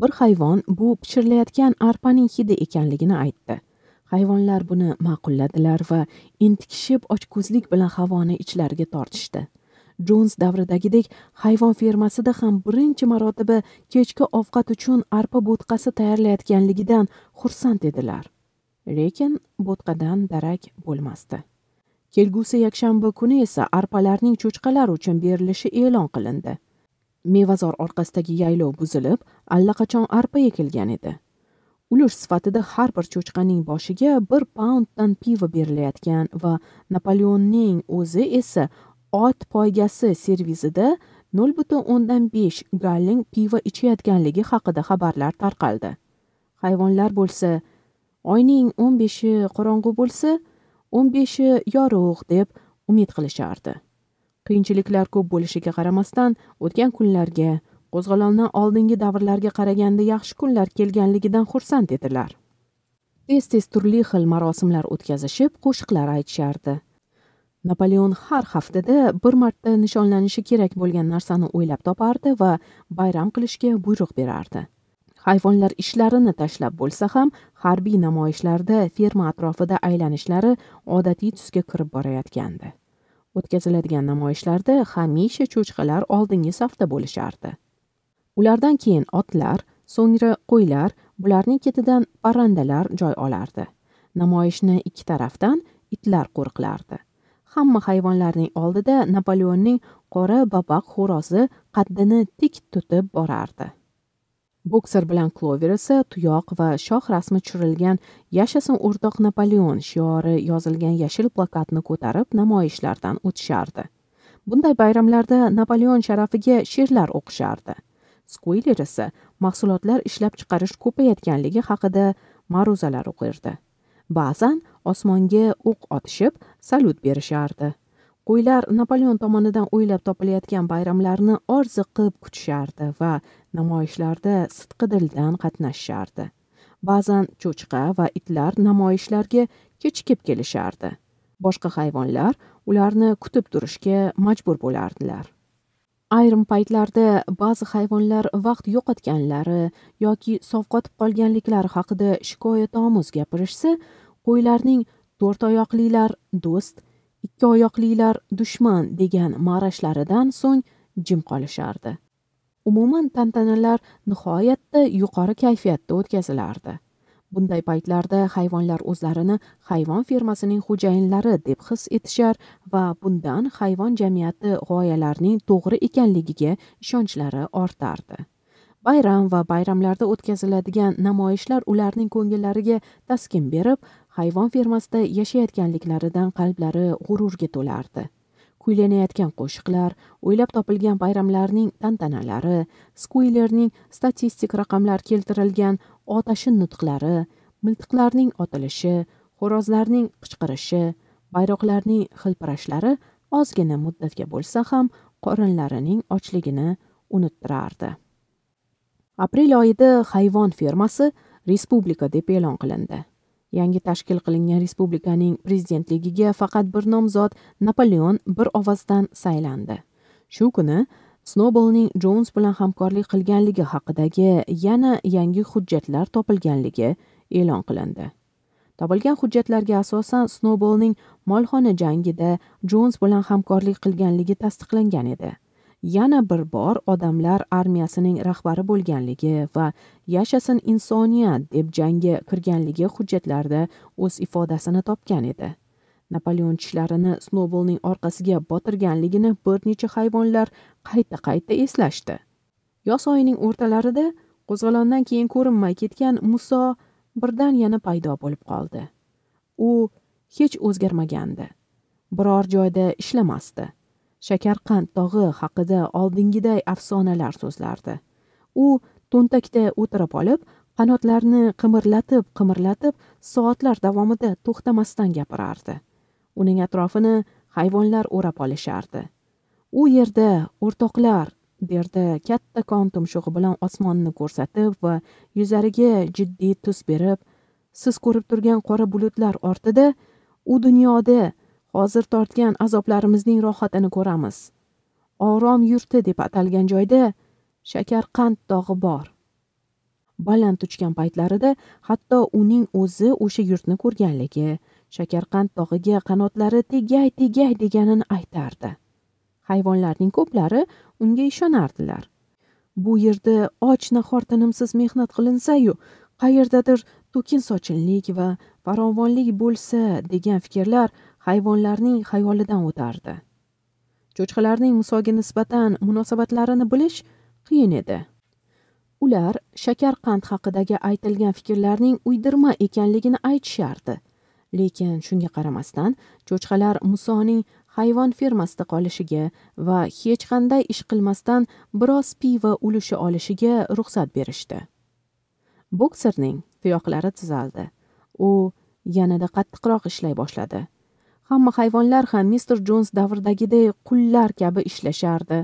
bir hayvon bu pishirilayotgan arpaning hidi ekanligini aytdi hayvonlar buni ma'qulladilar va entikishib ochko'zlik bilan havoni ichlariga tortishdi jons davridagidek hayvon fermasida ham birinchi marotaba kechki ovqat uchun arpa bo'tqasi tayyorlayotganligidan xursand edilar lekin bo'tqadan darak bo'lmasdi kelgusi yakshanba kuni esa arpalarning cho'chqalar uchun berilishi e'lon qilindi mevazor orqasidagi yaylov buzilib allaqachon arpa ekilgan edi ulush sifatida har bir cho'chqaning boshiga bir paunddan pivo berilayotgan va napoleonning o'zi esa ot poygasi servizida 0,5 gallin pivo ichayotganligi haqida xabarlar tarqaldi. Hayvonlar bo'lsa, oyning 15i qorong'u bo'lsa, 15i yorug' deb umid qilishardi. Qiyinchiliklar ko'p bo'lishiga qaramasdan, o'tgan kunlarga, qo'zg'olonni oldingi davrlarga qaraganda yaxshi kunlar kelganligidan xursand edilar. Tez-tez turli xil marosimlar o'tkazishib, qo'shiqlar aytishardi. napoleon har haftada bir marta nishonlanishi kerak bo'lgan narsani o'ylab topardi va bayram qilishga buyruq berardi hayvonlar ishlarini tashlab bo'lsa ham harbiy namoyishlarda ferma atrofida aylanishlari odatiy tusga kirib borayotgandi o'tkaziladigan namoyishlarda hamisha cho'chqalar oldingi safda bo'lishardi ulardan keyin otlar so'ngra qo'ylar bularning ketidan parrandalar joy olardi namoyishni ikki tarafdan itlar qo'riqlardi hamma hayvonlarning oldida napoleonning qora babaq xo'rozi qaddini tik tutib borardi bokser bilan klover esa tuyoq va shoh rasmi tushirilgan yashasin o'rtoq napoleon shiori yozilgan yashil plakatni ko'tarib namoyishlardan o'tishardi bunday bayramlarda napoleon sharafiga she'rlar o'qishardi skuiler esa mahsulotlar ishlab chiqarish ko'payotganligi haqida ma'ruzalar o'qirdi ba'zan osmonga o'q otishib salut berishardi qo'ylar napoleon tomonidan o'ylab topilayotgan bayramlarni orziqib kutishardi va namoyishlarda sidqidildan qatnashishardi ba'zan cho'chqa va itlar namoyishlarga kechikib kelishardi boshqa hayvonlar ularni kutib turishga majbur bo'lardilar ayrim paytlarda ba'zi hayvonlar vaqt yo'qotganlari yoki sovqotib qolganliklari haqida shikoyatomuz gapirishsa qo'ylarning to'rt oyoqlilar do'st ikki oyoqlilar dushman degan ma'rashlaridan so'ng jim qolishardi umuman tantanalar nihoyatda yuqori kayfiyatda o'tkazilardi bunday paytlarda hayvonlar o'zlarini hayvon fermasining xo'jayinlari deb his etishar va bundan hayvon jamiyati g'oyalarining to'g'ri ekanligiga ishonchlari ortardi bayram va bayramlarda o'tkaziladigan namoyishlar ularning ko'ngillariga taskin berib hayvon fermasida yashayotganliklaridan qalblari g'ururga to'lardi kuylanayotgan qo'shiqlar o'ylab topilgan bayramlarning tantanalari skuilerning statistik raqamlar keltirilgan otashin nutqlari miltiqlarning otilishi xo'rozlarning qichqirishi bayroqlarning hilpirashlari ozgina muddatga bo'lsa ham qorinlarining ochligini unuttirardi aprel oyida hayvon fermasi respublika deb e'lon qilindi yangi tashkil qilingan respublikaning prezidentligiga faqat bir nomzod napoleon bir ovozdan saylandi shu kuni snoubolning jons bilan hamkorlik qilganligi haqidagi yana yangi hujjatlar topilganligi e'lon qilindi topilgan hujjatlarga asosan snoubolning molxona jangida jons bilan hamkorlik qilganligi tasdiqlangan edi yana bir bor odamlar armiyasining rahbari bo'lganligi va yashasin insoniyat deb jangga kirganligi hujjatlarida o'z ifodasini topgan edi napoleon tishlarini snoubolning orqasiga botirganligini bir necha hayvonlar qayta qayta eslashdi yoz oyining o'rtalarida qo'zg'olondan keyin ko'rinmay ketgan muso birdan yana paydo bo'lib qoldi u hech o'zgarmagandi biror joyda ishlamasdi shakarqand tog'i haqida oldingiday afsonalar so'zlardi u to'ntakda o'tirib olib qanotlarini qimirlatib qimirlatib soatlar davomida to'xtamasdan gapirardi uning atrofini hayvonlar o'rab olishardi u yerda o'rtoqlar derdi katta kon tumshug'i bilan osmonni ko'rsatib va yuzlariga jiddiy tus berib siz ko'rib turgan qora bulutlar ortida u dunyoda hozir tortgan azoblarimizning rohatini ko'ramiz orom yurti deb atalgan joyda shakarqand tog'i bor baland uchgan paytlarida hatto uning o'zi o'sha yurtni ko'rganligi shakarqand tog'iga qanotlari tegay tegay deganini aytardi hayvonlarning ko'plari unga ishonardilar bu yerda och nahor tinimsiz mehnat qilinsayu qayerdadir to'kin sochinlik va farovonlik bo'lsa degan fikrlar hayvonlarning xayolidan o'tardi cho'chqalarning musoga nisbatan munosabatlarini bilish qiyin edi ular shakar qand haqidagi aytilgan fikrlarning uydirma ekanligini aytishardi lekin shunga qaramasdan cho'chqalar musoning hayvon fermasida qolishiga va hech qanday ish qilmasdan biroz pivo ulushi olishiga ruxsat berishdi bokserning tuyoqlari tuzaldi u yanada qattiqroq ishlay boshladi hamma hayvonlar ham mister jons davridagiday qullar kabi ishlashardi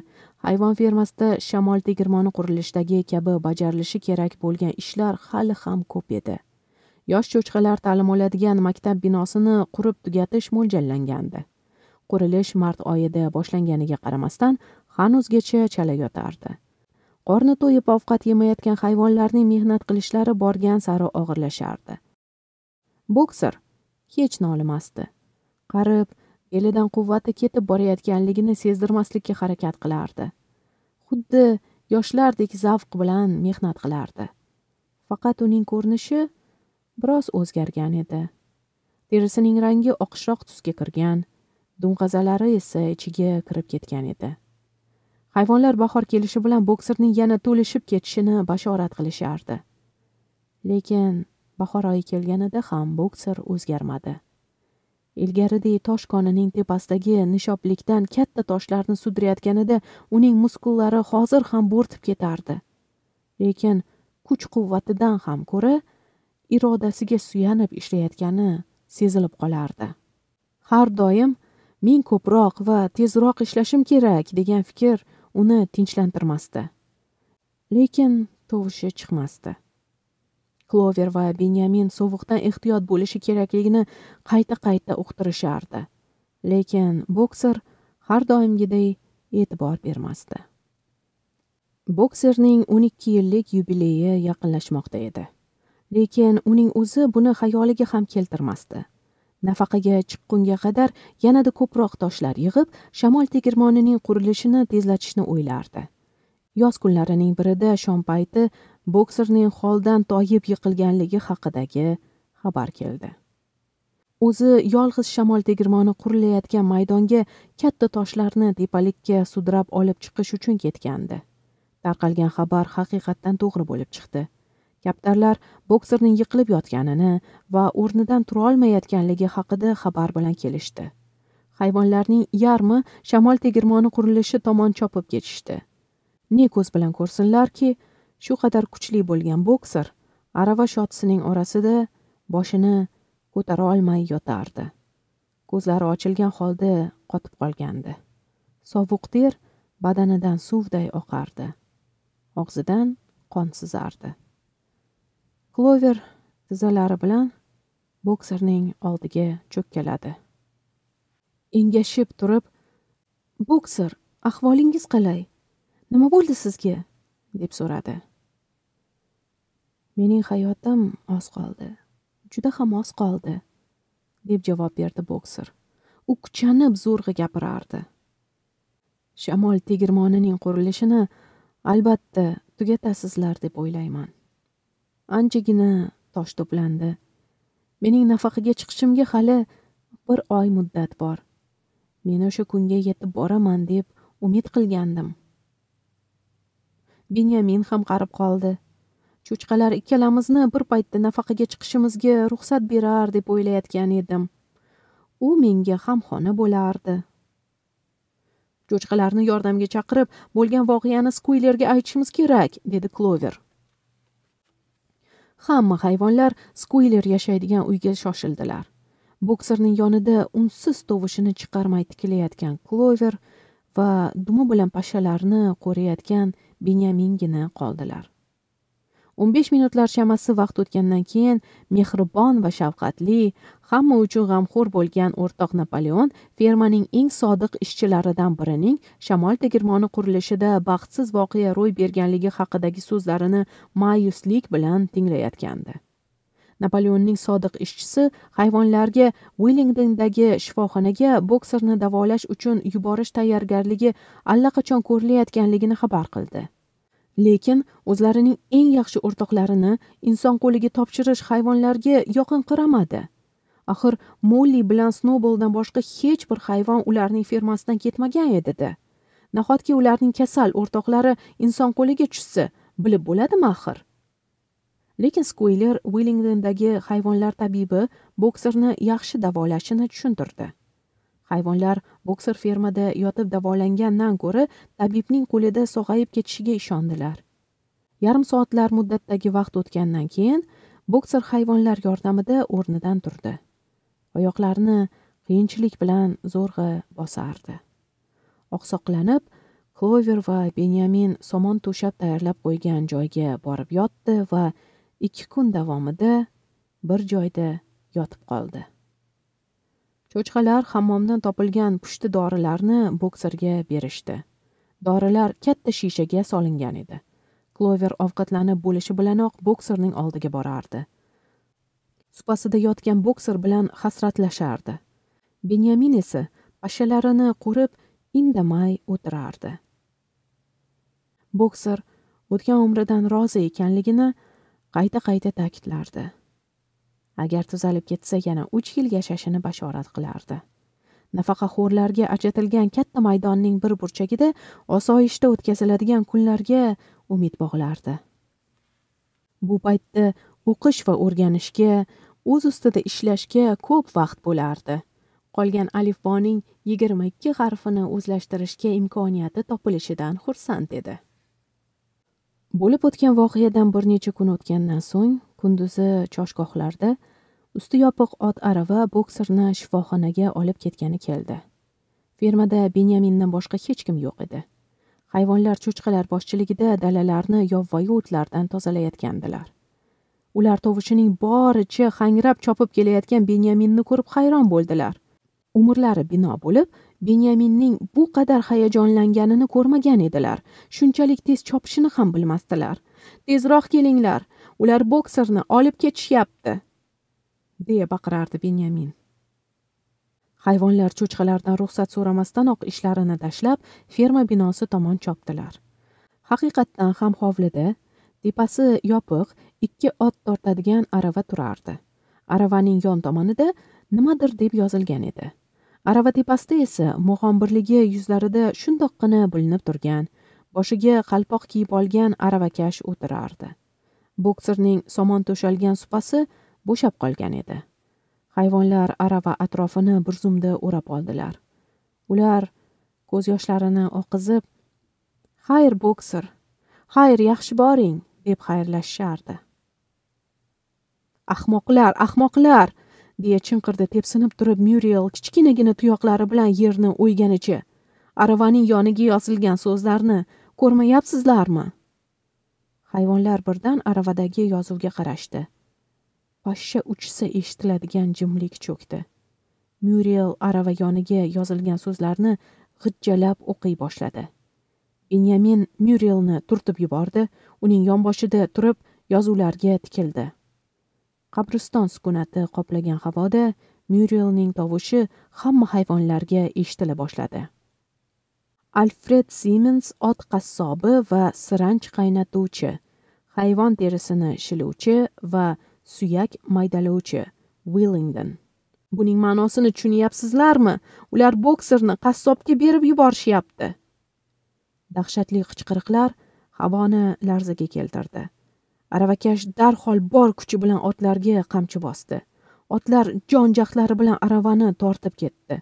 hayvon fermasida shamol tegirmoni qurilishdagi kabi bajarilishi kerak bo'lgan ishlar hali ham ko'p edi yosh cho'chqalar ta'lim oladigan maktab binosini qurib tugatish mo'ljallangandi qurilish mart oyida boshlanganiga qaramasdan hanuzgacha chala yotardi qorni to'yib ovqat yemayotgan hayvonlarning mehnat qilishlari borgan sari og'irlashardi bokser hech nolimasdi qarib elidan quvvati ketib borayotganligini sezdirmaslikka harakat qilardi xuddi yoshlardek zavq bilan mehnat qilardi faqat uning ko'rinishi biroz o'zgargan edi terisining rangi oqishroq tusga kirgan dumg'azalari esa ichiga kirib ketgan edi hayvonlar bahor kelishi bilan bokserning yana to'lishib ketishini bashorat qilishardi lekin bahor oyi kelganida ham bokser o'zgarmadi ilgaridek tosh konining tepasidagi nishoblikdan katta toshlarni sudrayotganida uning muskullari hozir ham bo'rtib ketardi lekin kuch quvvatidan ham ko'ra irodasiga suyanib ishlayotgani sezilib qolardi har doim men ko'proq va tezroq ishlashim kerak degan fikr uni tinchlantirmasdi lekin tovushi chiqmasdi klover va benyamin sovuqdan ehtiyot bo'lishi kerakligini qayta qayta uqtirishardi lekin bokser har doimgiday e'tibor bermasdi bokserning 12 yillik yubileyi yaqinlashmoqda edi lekin uning o'zi buni xayoliga ham keltirmasdi nafaqaga chiqqunga qadar yanada ko'proq toshlar yig'ib shamol tegirmonining qurilishini tezlatishni o'ylardi yoz kunlarining birida shom payti bokserning holdan toyib yiqilganligi haqidagi xabar keldi o'zi yolg'iz shamol tegirmoni qurilayotgan maydonga katta toshlarni tepalikka sudrab olib chiqish uchun ketgandi tarqalgan xabar haqiqatdan to'g'ri bo'lib chiqdi kaptarlar bokserning yiqilib yotganini va o'rnidan turolmayotganligi haqida xabar bilan kelishdi hayvonlarning yarmi shamol tegirmoni qurilishi tomon chopib ketishdi ne ko'z bilan ko'rsinlarki shu qadar kuchli bo'lgan bokser arava shotisining orasida boshini ko'tara olmay yotardi ko'zlari ochilgan holda qotib qolgandi sovuq ter badanidan suvday oqardi og'zidan qon sizardi klover tizzalari bilan bokserning oldiga cho'kkaladi engashib turib bokser ahvolingiz qalay nima bo'ldi sizga deb so'radi mening hayotim oz qoldi juda ham oz qoldi deb javob berdi bokser u kuchanib zo'rg'a gapirardi shamol tegirmonining qurilishini albatta tugatasizlar deb o'ylayman anchagina tosh to'plandi mening nafaqaga chiqishimga hali bir oy muddat bor men o'sha kunga yetib boraman deb umid qilgandim benyamin ham qarib qoldi cho'chqalar ikkalamizni bir paytda nafaqaga chiqishimizga ruxsat berar deb o'ylayotgan edim u menga hamxona bo'lardi cho'chqalarni yordamga chaqirib bo'lgan voqeani skuylerga aytishimiz kerak dedi klover hamma hayvonlar skuyler yashaydigan uyga shoshildilar bokserning yonida unsiz tovushini chiqarmay tikilayotgan klover va dumi bilan pashshalarni qo'rayotgan benyamingina qoldilar o'n besh minutlar chamasi vaqt o'tgandan keyin mehribon va shafqatli hamma uchun g'amxo'r bo'lgan o'rtoq napoleon fermaning eng sodiq ishchilaridan birining shamol tegirmoni qurilishida baxtsiz voqea ro'y berganligi haqidagi so'zlarini ma'yuslik bilan tinglayotgandi napoleonning sodiq ishchisi hayvonlarga willingdondagi shifoxonaga bokserni davolash uchun yuborish tayyorgarligi allaqachon ko'rilayotganligini xabar qildi lekin o'zlarining eng yaxshi o'rtoqlarini inson qo'liga topshirish hayvonlarga yoqinqiramadi axir molli bilan snouboldan boshqa hech bir hayvon ularning fermasidan ketmagan edida nahotki ularning kasal o'rtoqlari inson qo'liga tushsa bilib bo'ladimi axir lekin skuiler willingdondagi hayvonlar tabibi bokserni yaxshi davolashini tushuntirdi hayvonlar bokser fermada yotib davolangandan ko'ra tabibning qo'lida sog'ayib ketishiga ishondilar yarim soatlar muddatdagi vaqt o'tgandan keyin bokser hayvonlar yordamida o'rnidan turdi oyoqlarini qiyinchilik bilan zo'rg'a bosardi oqsoqlanib klover va benyamin somon to'shab tayyorlab qo'ygan joyga borib yotdi va ikki kun davomida bir joyda yotib qoldi cho'chqalar hammomdan topilgan pushti dorilarni bokserga berishdi dorilar katta shishaga solingan edi klover ovqatlanib bo'lishi bilanoq bokserning oldiga borardi supasida yotgan bokser bilan hasratlashardi benyamin esa pashshalarini qo'rib indamay o'tirardi bokser o'tgan umridan rozi ekanligini qayta qayta ta'kidlardi agar tuzalib ketsa yana uch yil yashashini bashorat qilardi nafaqaxo'rlarga ajratilgan katta maydonning bir burchagida osoyishta o'tkaziladigan kunlarga umid bog'lardi bu paytda o'qish va o'rganishga o'z ustida ishlashga ko'p vaqt bo'lardi qolgan alifboning yigirma ikki harfini o'zlashtirishga imkoniyati topilishidan xursand edi bo'lib o'tgan voqeadan bir necha kun o'tgandan so'ng kunduzi choshgohlarda usti yopiq ot arava bokserni shifoxonaga olib ketgani keldi fermada benyamindan boshqa hech kim yo'q edi hayvonlar cho'chqalar boshchiligida dalalarni yovvoyi o'tlardan tozalayotgandilar ular tovushining boricha hangrab chopib kelayotgan benyaminni ko'rib hayron bo'ldilar umrlari bino bo'lib benyaminning bu qadar hayajonlanganini ko'rmagan edilar shunchalik tez chopishini ham bilmasdilar tezroq kelinglar ular bokserni olib ketishyapti deya baqirardi benyamin hayvonlar cho'chqalardan ruxsat so'ramasdanoq ishlarini tashlab ferma binosi tomon chopdilar haqiqatdan ham hovlida tepasi yopiq ikki ot tortadigan arava turardi aravaning yon tomonida nimadir deb yozilgan edi arava tepasida esa mug'ombirligi yuzlarida shundoqqina bilinib turgan boshiga qalpoq kiyib olgan aravakash o'tirardi bokserning somon to'shalgan supasi bo'shab qolgan edi hayvonlar arava atrofini bir zumda o'rab oldilar ular ko'z yoshlarini oqizib xayr bokser xayr yaxshi boring deb xayrlashishardi ahmoqlar ahmoqlar deya chinqirdi tepsinib turib myuriel kichkinagina tuyoqlari bilan yerni o'yganicha aravaning yoniga yozilgan so'zlarni ko'rmayapsizlarmi hayvonlar birdan aravadagi yozuvga qarashdi pashsha uchsa eshitiladigan jimlik cho'kdi myuriel arava yoniga yozilgan so'zlarni g'ijjalab o'qiy boshladi benyamin myurielni turtib yubordi uning yonboshida turib yozuvlarga tikildi qabriston sukunati qoplagan havoda myurelning tovushi hamma hayvonlarga eshitila boshladi alfred simens ot qassobi va siranch qaynatuvchi hayvon terisini shiluvchi va suyak maydalovchi willingdon buning ma'nosini tushunyapsizlarmi ular bokserni qassobga berib yuborishyapti dahshatli qichqiriqlar havoni larzaga keltirdi aravakash darhol bor kuchi bilan otlarga qamchi bosdi otlar jon jahlari bilan aravani tortib ketdi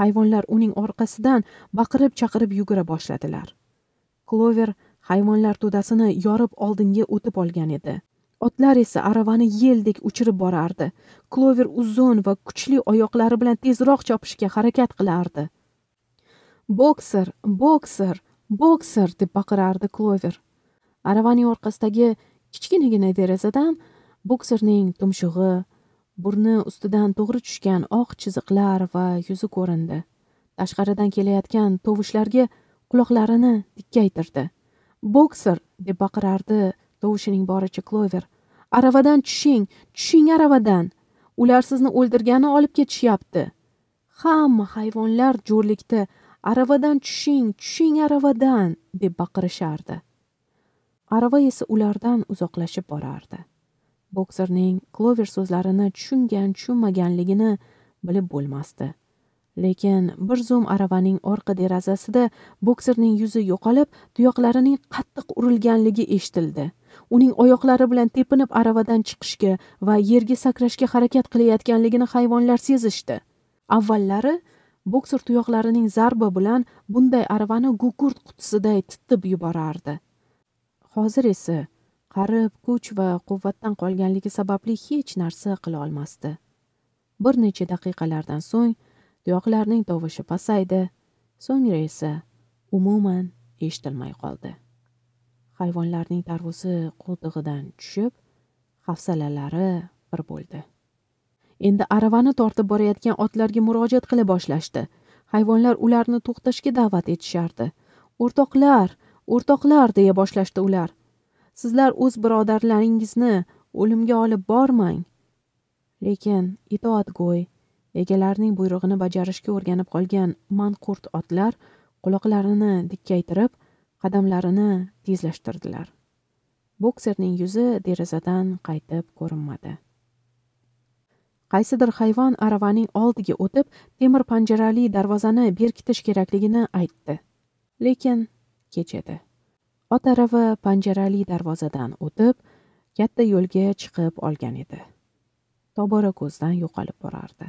hayvonlar uning orqasidan baqirib chaqirib yugura boshladilar klover hayvonlar to'dasini yorib oldinga o'tib olgan edi otlar esa aravani yeldek uchirib borardi klover uzun va kuchli oyoqlari bilan tezroq chopishga harakat qilardi bokser bokser bokser deb baqirardi klover aravaning orqasidagi kichkinagina derazadan bokserning tumshug'i burni ustidan to'g'ri tushgan oq chiziqlar va yuzi ko'rindi tashqaridan kelayotgan tovushlarga quloqlarini dikkaytirdi bokser deb baqirardi tovushining boricha klover aravadan tushing tushing aravadan ular sizni o'ldirgani olib ketishyapti hamma hayvonlar jo'rlikda aravadan tushing tushing aravadan deb baqirishardi arava esa ulardan uzoqlashib borardi bokserning klover so'zlarini tushungan tushunmaganligini bilib bo'lmasdi lekin bir zum aravaning orqa derazasida bokserning yuzi yo'qolib tuyoqlarining qattiq urilganligi eshitildi uning oyoqlari bilan tepinib aravadan chiqishga va yerga sakrashga harakat qilayotganligini hayvonlar sezishdi avvallari bokser tuyoqlarining zarbi bilan bunday aravani gugurt qutisiday titib yuborardi hozir esa qarib kuch va quvvatdan qolganligi sababli hech narsa qila olmasdi bir necha daqiqalardan so'ng tuyoqlarning tovushi pasaydi so'ngra esa umuman eshitilmay qoldi hayvonlarning tarvuzi qo'ltig'idan tushib hafsalalari bir bo'ldi endi aravani tortib borayotgan otlarga murojaat qila boshlashdi hayvonlar ularni to'xtashga da'vat etishardi o'rtoqlar o'rtoqlar deya boshlashdi ular sizlar o'z birodarlaringizni o'limga olib bormang lekin itoatgo'y egalarining buyrug'ini bajarishga o'rganib qolgan manqurt otlar quloqlarini dikkaytirib qadamlarini tezlashtirdilar bokserning yuzi derazadan qaytib ko'rinmadi qaysidir hayvon aravaning oldiga o'tib temir panjarali darvozani berkitish kerakligini aytdi lekin kech edi ot arava panjarali darvozadan o'tib katta yo'lga chiqib olgan edi tobora ko'zdan yo'qolib borardi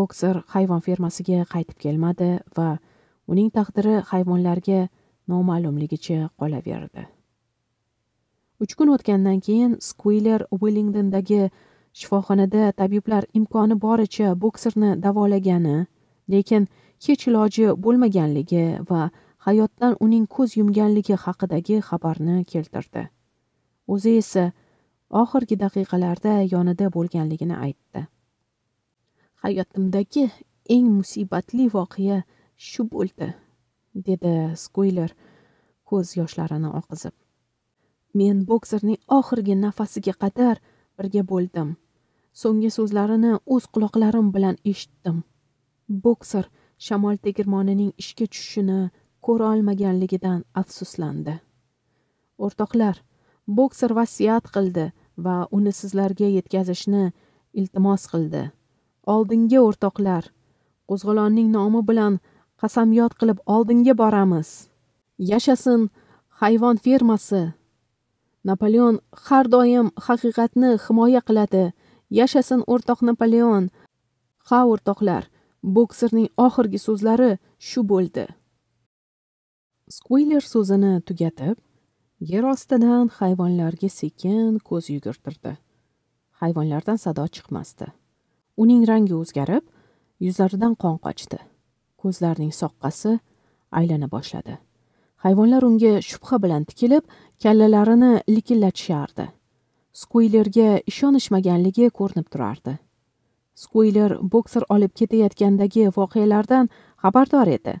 bokser hayvon fermasiga qaytib kelmadi va uning taqdiri hayvonlarga noma'lumligicha qolaverdi uch kun o'tgandan keyin skuiler willingdondagi shifoxonada tabiblar imkoni boricha bokserni davolagani lekin hech iloji bo'lmaganligi va hayotdan uning ko'z yumganligi haqidagi xabarni keltirdi o'zi esa oxirgi daqiqalarda yonida bo'lganligini aytdi hayotimdagi eng musibatli voqea shu bo'ldi dedi skuyler ko'z yoshlarini oqizib men bokserning oxirgi nafasiga qadar birga bo'ldim so'nggi so'zlarini o'z quloqlarim bilan eshitdim bokser shamol tegirmonining ishga tushishini ko'ra olmaganligidan afsuslandi o'rtoqlar bokser vasiyat qildi va uni sizlarga yetkazishni iltimos qildi oldinga o'rtoqlar qo'zg'olonning nomi bilan qasamyod qilib oldinga boramiz yashasin hayvon fermasi napoleon har doim haqiqatni himoya qiladi yashasin o'rtoq napoleon ha o'rtoqlar bokserning oxirgi so'zlari shu bo'ldi skuyler so'zini tugatib yer ostidan hayvonlarga sekin ko'z yugurtirdi hayvonlardan sado chiqmasdi uning rangi o'zgarib yuzlaridan qon qochdi ko'zlarining soqqasi aylana boshladi hayvonlar unga shubha bilan tikilib kallalarini likillatishardi skuylerga ishonishmaganligi ko'rinib turardi skuyler bokser olib ketayotgandagi voqealardan xabardor edi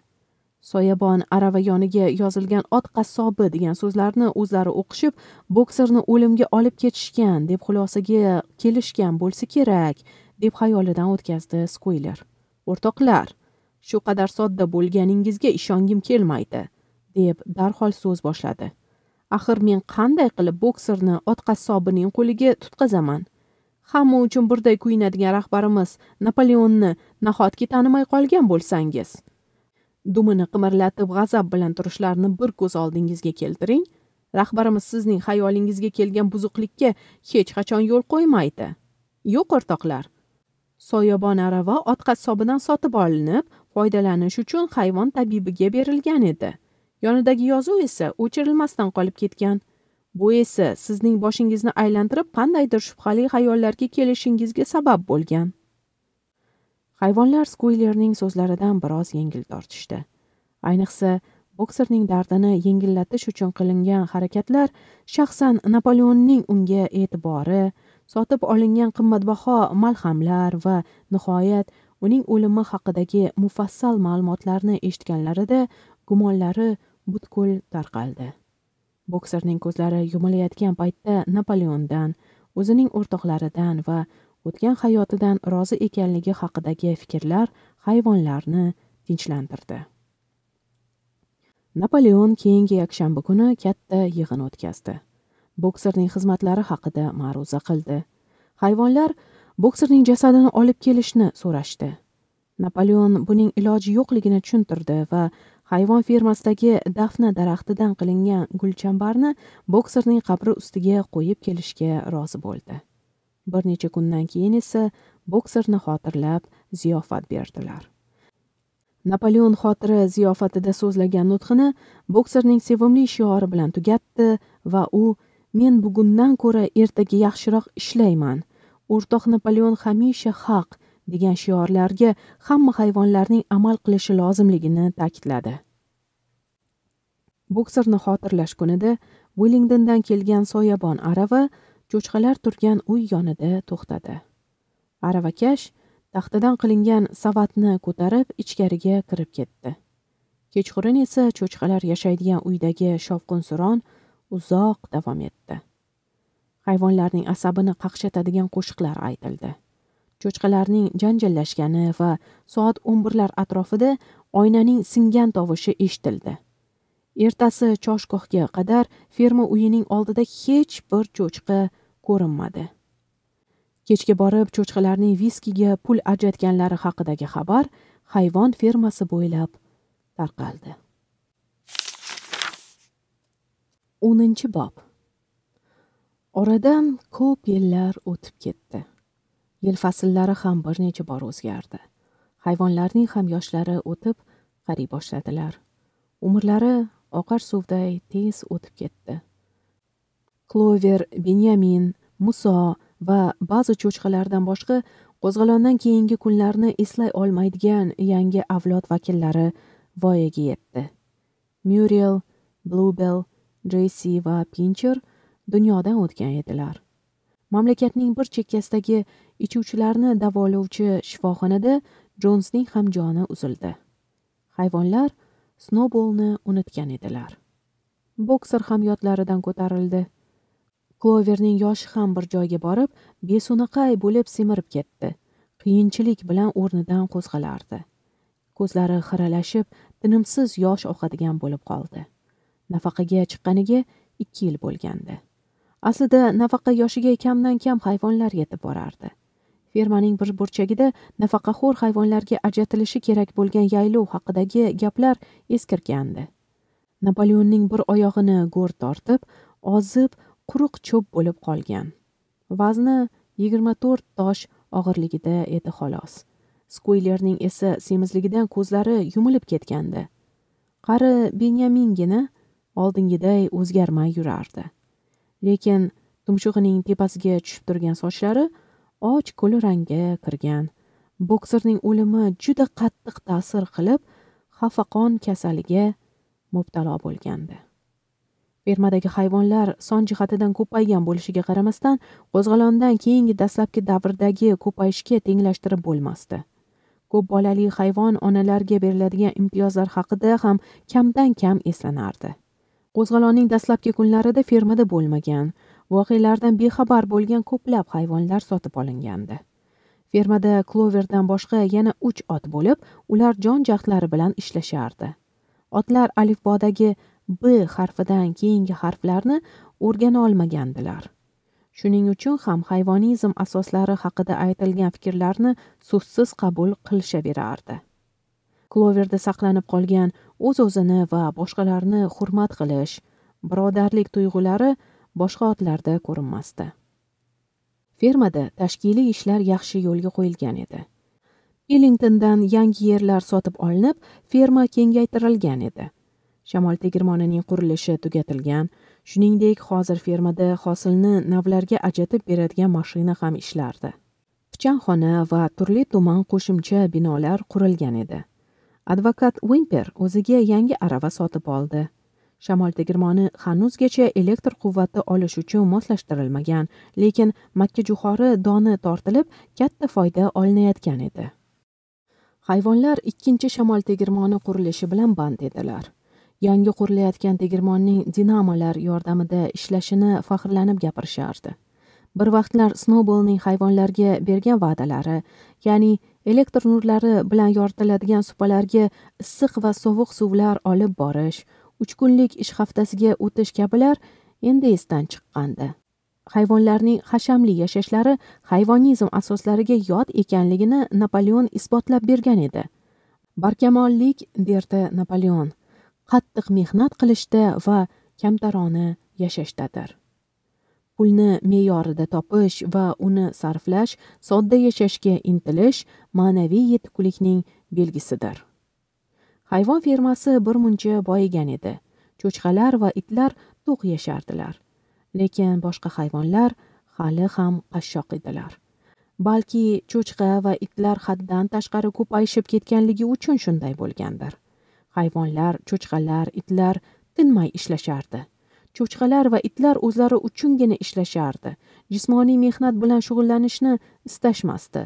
soyabon arava yoniga yozilgan ot qassobi degan so'zlarni o'zlari o'qishib bokserni o'limga olib ketishgan deb xulosaga kelishgan bo'lsa kerak deb xayolidan o'tkazdi skuyler o'rtoqlar shu qadar sodda bo'lganingizga ishongim kelmaydi deb darhol so'z boshladi axir men qanday qilib bokserni ot qassobining qo'liga tutqazaman hamma uchun birday kuyinadigan rahbarimiz napoleonni nahotki tanimay qolgan bo'lsangiz dumini qimirlatib g'azab bilan turishlarini bir ko'z oldingizga keltiring rahbarimiz sizning xayolingizga kelgan buzuqlikka hech qachon yo'l qo'ymaydi yo'q o'rtoqlar soyabon arava ot qassobidan sotib olinib foydalanish uchun hayvon tabibiga berilgan edi yonidagi yozuv esa o'chirilmasdan qolib ketgan bu esa sizning boshingizni aylantirib qandaydir shubhali xayollarga kelishingizga sabab bo'lgan hayvonlar skuylerning so'zlaridan biroz yengil tortishdi ayniqsa bokserning dardini yengillatish uchun qilingan harakatlar shaxsan napoleonning unga e'tibori sotib olingan qimmatbaho malhamlar va nihoyat uning o'limi haqidagi mufassal ma'lumotlarni eshitganlarida gumonlari butkul tarqaldi bokserning ko'zlari yumilayotgan paytda napoleondan o'zining o'rtoqlaridan va o'tgan hayotidan rozi ekanligi haqidagi fikrlar hayvonlarni tinchlantirdi napoleon keyingi yakshanba kuni katta yig'in o'tkazdi bokserning xizmatlari haqida ma'ruza qildi hayvonlar bokserning jasadini olib kelishni so'rashdi napoleon buning iloji yo'qligini tushuntirdi va hayvon fermasidagi dafna daraxtidan qilingan gulchambarni bokserning qabri ustiga qo'yib kelishga rozi bo'ldi bir necha kundan keyin esa bokserni xotirlab ziyofat berdilar napoleon xotiri ziyofatida so'zlagan nutqini bokserning sevimli shiori bilan tugatdi va u men bugundan ko'ra ertaga yaxshiroq ishlayman o'rtoq napoleon hamisha haq degan shiorlarga hamma hayvonlarning amal qilishi lozimligini ta'kidladi bokserni xotirlash kunida Willingdondan kelgan soyabon arava cho'chqalar turgan uy yonida to'xtadi aravakash taxtadan qilingan savatni ko'tarib ichkariga kirib ketdi kechqurun esa cho'chqalar yashaydigan uydagi shovqin suron uzoq davom etdi hayvonlarning asabini qaqshatadigan qo'shiqlar aytildi cho'chqalarning janjallashgani va soat o'n birlar atrofida oynaning singan tovushi eshitildi ertasi choshgohga qadar ferma uyining oldida hech bir cho'chqa ko'rinmadi kechga borib cho'chqalarning viskiga pul ajratganlari haqidagi xabar hayvon fermasi bo'ylab tarqaldi o'ninchi bob oradan ko'p yillar o'tib ketdi yil fasllari ham bir necha bor o'zgardi hayvonlarning ham yoshlari o'tib qariy boshladilar umrlari oqar suvday tez o'tib ketdi klover benyamin muso va ba'zi cho'chqalardan boshqa qo'zg'olondan keyingi kunlarni eslay olmaydigan yangi avlod vakillari voyaga yetdi muriel bluebell JC va pincher dunyodan o'tgan edilar mamlakatning bir chekkasidagi ichuvchilarni davolovchi shifoxonada jonsning ham joni uzildi hayvonlar snoubolni unutgan edilar bokser hamyotlaridan ko'tarildi kloverning yoshi ham bir joyga borib beso'naqay bo'lib semirib ketdi qiyinchilik bilan o'rnidan qo'zg'alardi ko'zlari xiralashib tinimsiz yosh oqadigan bo'lib qoldi nafaqaga chiqqaniga 2 yil bo'lgandi aslida nafaqa yoshiga kamdan kam hayvonlar yetib borardi fermaning bir burchagida nafaqaxo'r hayvonlarga ajratilishi kerak bo'lgan yaylov haqidagi gaplar eskirgandi napoleonning bir oyog'ini go'r tortib ozib quruq cho'p bo'lib qolgan vazni yigirma to'rt tosh og'irligida edi xolos skuylerning esa semizligidan ko'zlari yumilib ketgandi qari benyamingina oldingiday o'zgarmay yurardi lekin tumshug'ining tepasiga tushib turgan sochlari och kul rangga kirgan bokserning o'limi juda qattiq ta'sir qilib xafaqon kasaliga mubtalo bo'lgandi fermadagi hayvonlar son jihatidan ko'paygan bo'lishiga qaramasdan qo'zg'olondan keyingi dastlabki davrdagi ko'payishga tenglashtirib bo'lmasdi ko'p bolali hayvon onalarga beriladigan imtiyozlar haqida ham kamdan kam eslanardi qo'zg'olonning dastlabki kunlarida fermada bo'lmagan voqealardan bexabar bo'lgan ko'plab hayvonlar sotib olingandi fermada kloverdan boshqa yana uch ot bo'lib ular jon jahdlari bilan ishlashardi otlar alifbodagi b harfidan keyingi harflarni o'rgana olmagandilar shuning uchun ham hayvonizm asoslari haqida aytilgan fikrlarni so'zsiz qabul qilishaverardi kloverda saqlanib qolgan o'z o'zini va boshqalarni hurmat qilish birodarlik tuyg'ulari boshqa otlarda ko'rinmasdi fermada tashkiliy ishlar yaxshi yo'lga qo'yilgan edi ellingtondan yangi yerlar sotib olinib ferma kengaytirilgan edi shamol tegirmonining qurilishi tugatilgan shuningdek hozir fermada hosilni navlarga ajratib beradigan mashina ham ishlardi pichanxona va turli tuman qo'shimcha binolar qurilgan edi advokat Wimper o'ziga yangi arava sotib oldi shamol tegirmoni hanuzgacha elektr quvvati olish uchun moslashtirilmagan lekin makka juhori doni tortilib katta foyda olinayotgan edi hayvonlar ikkinchi shamol tegirmoni qurilishi bilan band edilar yangi qurilayotgan tegirmonning dinamolar yordamida ishlashini faxrlanib gapirishardi bir vaqtlar snoubolning hayvonlarga bergan va'dalari ya'ni elektr nurlari bilan yoritiladigan supalarga issiq va sovuq suvlar olib borish uch kunlik ish haftasiga o'tish kabilar endi esdan chiqqandi hayvonlarning hashamli yashashlari hayvonizm asoslariga yot ekanligini napoleon isbotlab bergan edi barkamollik derdi napoleon qattiq mehnat qilishda va kamtarona yashashdadir pulni me'yorida topish va uni sarflash sodda yashashga intilish ma'naviy yetuklikning belgisidir hayvon fermasi bir muncha boyigan edi cho'chqalar va itlar to'q yashardilar lekin boshqa hayvonlar hali ham qashshoq edilar balki cho'chqa va itlar haddan tashqari ko'payishib ketganligi uchun shunday bo'lgandir hayvonlar cho'chqalar itlar tinmay ishlashardi cho'chqalar va itlar o'zlari uchungina ishlashardi jismoniy mehnat bilan shug'ullanishni istashmasdi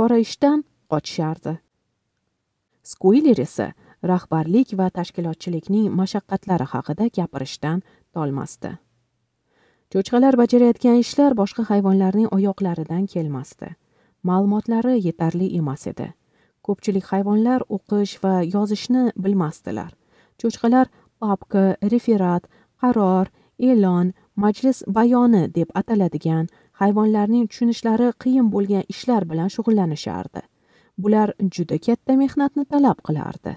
qora ishdan qochishardi skuyler esa rahbarlik va tashkilotchilikning mashaqqatlari haqida gapirishdan tolmasdi cho'chqalar bajarayotgan ishlar boshqa hayvonlarning oyoqlaridan kelmasdi ma'lumotlari yetarli emas edi ko'pchilik hayvonlar o'qish va yozishni bilmasdilar cho'chqalar papka referat qaror e'lon majlis bayoni deb ataladigan hayvonlarning tushunishlari qiyin bo'lgan ishlar bilan shug'ullanishardi bular juda katta mehnatni talab qilardi